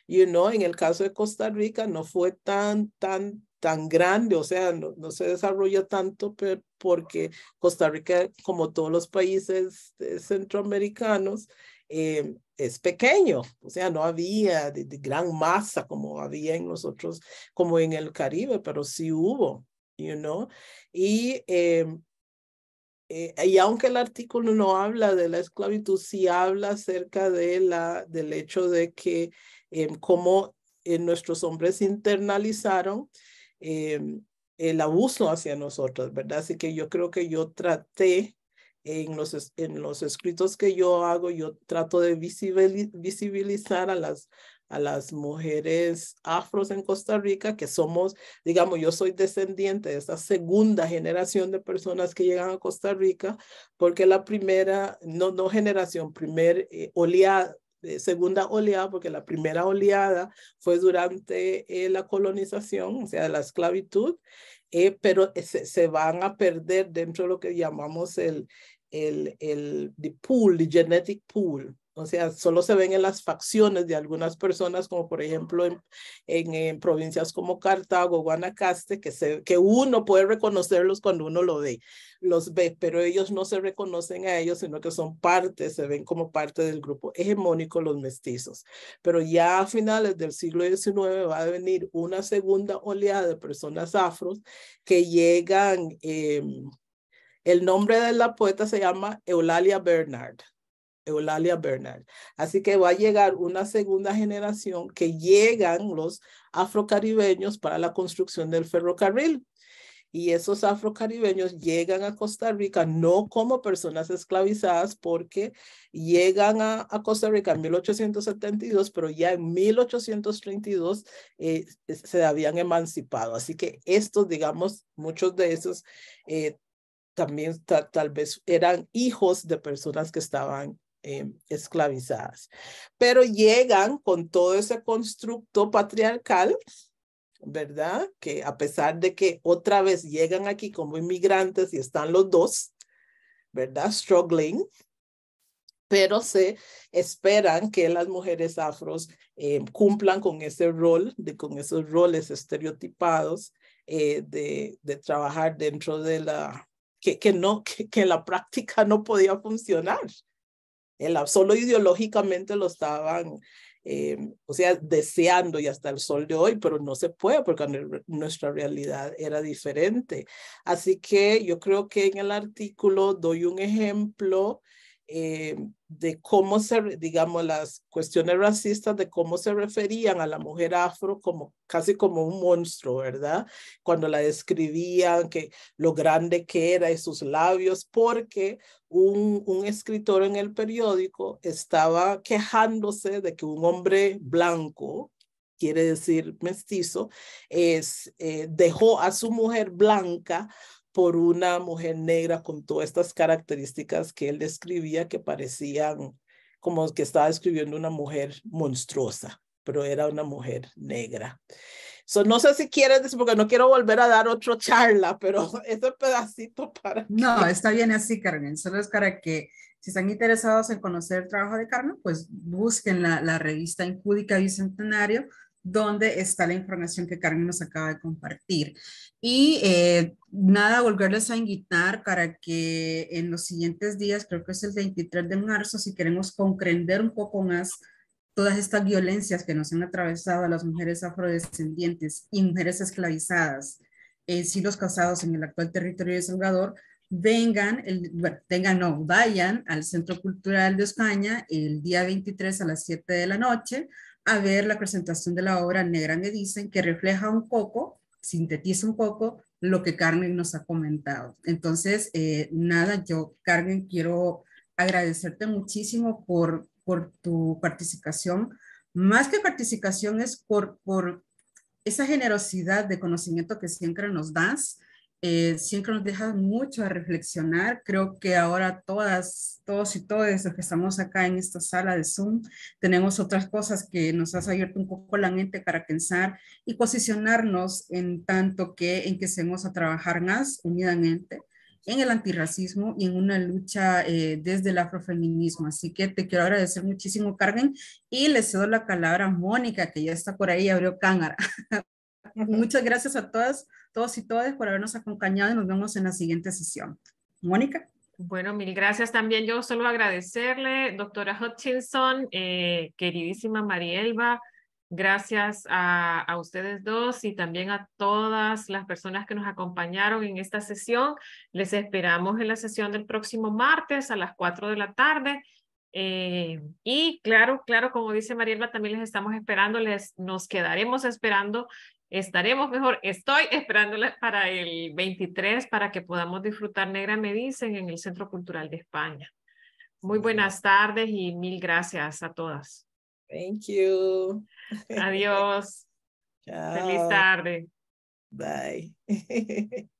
Y You know, en el caso de Costa Rica no fue tan, tan, tan grande, o sea, no, se desarrolla tanto porque Costa Rica, como todos los países centroamericanos, eh, es pequeño, o sea, no había de, gran masa como había en nosotros, como en el Caribe, pero sí hubo, you know, y, eh, eh, y aunque el artículo no habla de la esclavitud, sí habla acerca de la, del hecho de que eh, como nuestros hombres internalizaron Em, el abuso hacia nosotros, ¿verdad? Así que yo creo que yo traté en los, en los escritos que yo hago, yo trato de visibilizar a las, a las mujeres afros en Costa Rica, que somos, digamos, yo soy descendiente de esta segunda generación de personas que llegan a Costa Rica, porque la primera, no, no generación, primer eh, oleada, segunda oleada, porque la primera oleada fue durante eh, la colonización, o sea, la esclavitud, eh, pero eh, se, van a perder dentro de lo que llamamos el, el, el pool, the genetic pool, o sea, solo se ven en las facciones de algunas personas, como por ejemplo en, provincias como Cartago, Guanacaste, que, que uno puede reconocerlos cuando uno lo ve, los ve, pero ellos no se reconocen a ellos, sino que son parte, se ven como parte del grupo hegemónico, los mestizos. Pero ya a finales del siglo XIX va a venir una segunda oleada de personas afros que llegan. Em, el nombre de la poeta se llama Eulalia Bernard Eulalia Bernard. Así que va a llegar una segunda generación que llegan los afrocaribeños para la construcción del ferrocarril. Y esos afrocaribeños llegan a Costa Rica no como personas esclavizadas, porque llegan a, Costa Rica en 1872, pero ya en 1832 eh, se habían emancipado. Así que estos, digamos, muchos de esos eh, también tal vez eran hijos de personas que estaban eh, esclavizadas. Pero llegan con todo ese constructo patriarcal, ¿verdad? Que a pesar de que otra vez llegan aquí como inmigrantes y están los dos, ¿verdad? Struggling, pero se esperan que las mujeres afros eh, cumplan con ese rol, de, con esos roles estereotipados eh, de, trabajar dentro de la, que, que, no, que, la práctica no podía funcionar, solo ideológicamente lo estaban, eh, o sea, deseando y hasta el sol de hoy, pero no se puede porque nuestra realidad era diferente. Así que yo creo que en el artículo doy un ejemplo eh, de cómo se, digamos, las cuestiones racistas, de cómo se referían a la mujer afro como casi como un monstruo, ¿verdad? Cuando la describían, que lo grande que era y sus labios, porque un, escritor en el periódico estaba quejándose de que un hombre blanco, quiere decir mestizo, es, eh, dejó a su mujer blanca por una mujer negra con todas estas características que él describía que parecían como que estaba describiendo una mujer monstruosa, pero era una mujer negra. So, no sé si quieres decir, porque no quiero volver a dar otra charla, pero (laughs) ese pedacito para... No, está bien así, Carmen. Solo es para que si están interesados en conocer el trabajo de Carmen, pues busquen la, la revista Incúdica Bicentenario dónde está la información que Carmen nos acaba de compartir. Y eh, nada, volverles a invitar para que en los siguientes días, creo que es el 23 de marzo, si queremos comprender un poco más todas estas violencias que nos han atravesado a las mujeres afrodescendientes y mujeres esclavizadas, eh, los casados en el actual territorio de Salvador, vengan, tengan, no, vayan al Centro Cultural de España el día 23 a las 7 de la noche a ver la presentación de la obra negra, me dicen, que refleja un poco, sintetiza un poco lo que Carmen nos ha comentado. Entonces, eh, nada, yo, Carmen, quiero agradecerte muchísimo por, tu participación. Más que participación es por, por esa generosidad de conocimiento que siempre nos das. Eh, siempre nos deja mucho a reflexionar. Creo que ahora todas, todos y todos los que estamos acá en esta sala de Zoom, tenemos otras cosas que nos has abierto un poco la mente para pensar y posicionarnos en tanto que empecemos a trabajar más unidamente en el antirracismo y en una lucha eh, desde el afrofeminismo. Así que te quiero agradecer muchísimo, Carmen, y le cedo la palabra a Mónica, que ya está por ahí, abrió cámara. (laughs) Muchas gracias a todas, todos y todas por habernos acompañado y nos vemos en la siguiente sesión. Mónica. Bueno, mil gracias también. Yo solo agradecerle, doctora Hutchinson, eh, queridísima Marielba, gracias a, ustedes dos y también a todas las personas que nos acompañaron en esta sesión. Les esperamos en la sesión del próximo martes a las 4 de la tarde. Eh, y claro, claro, como dice Marielba, también les estamos esperando, les, nos quedaremos esperando estaremos mejor. Estoy esperándoles para el 23 para que podamos disfrutar Negra, me dicen, en el Centro Cultural de España. Muy buenas tardes y mil gracias a todas. Thank you. (laughs) Adiós. Feliz tarde. Bye. (laughs)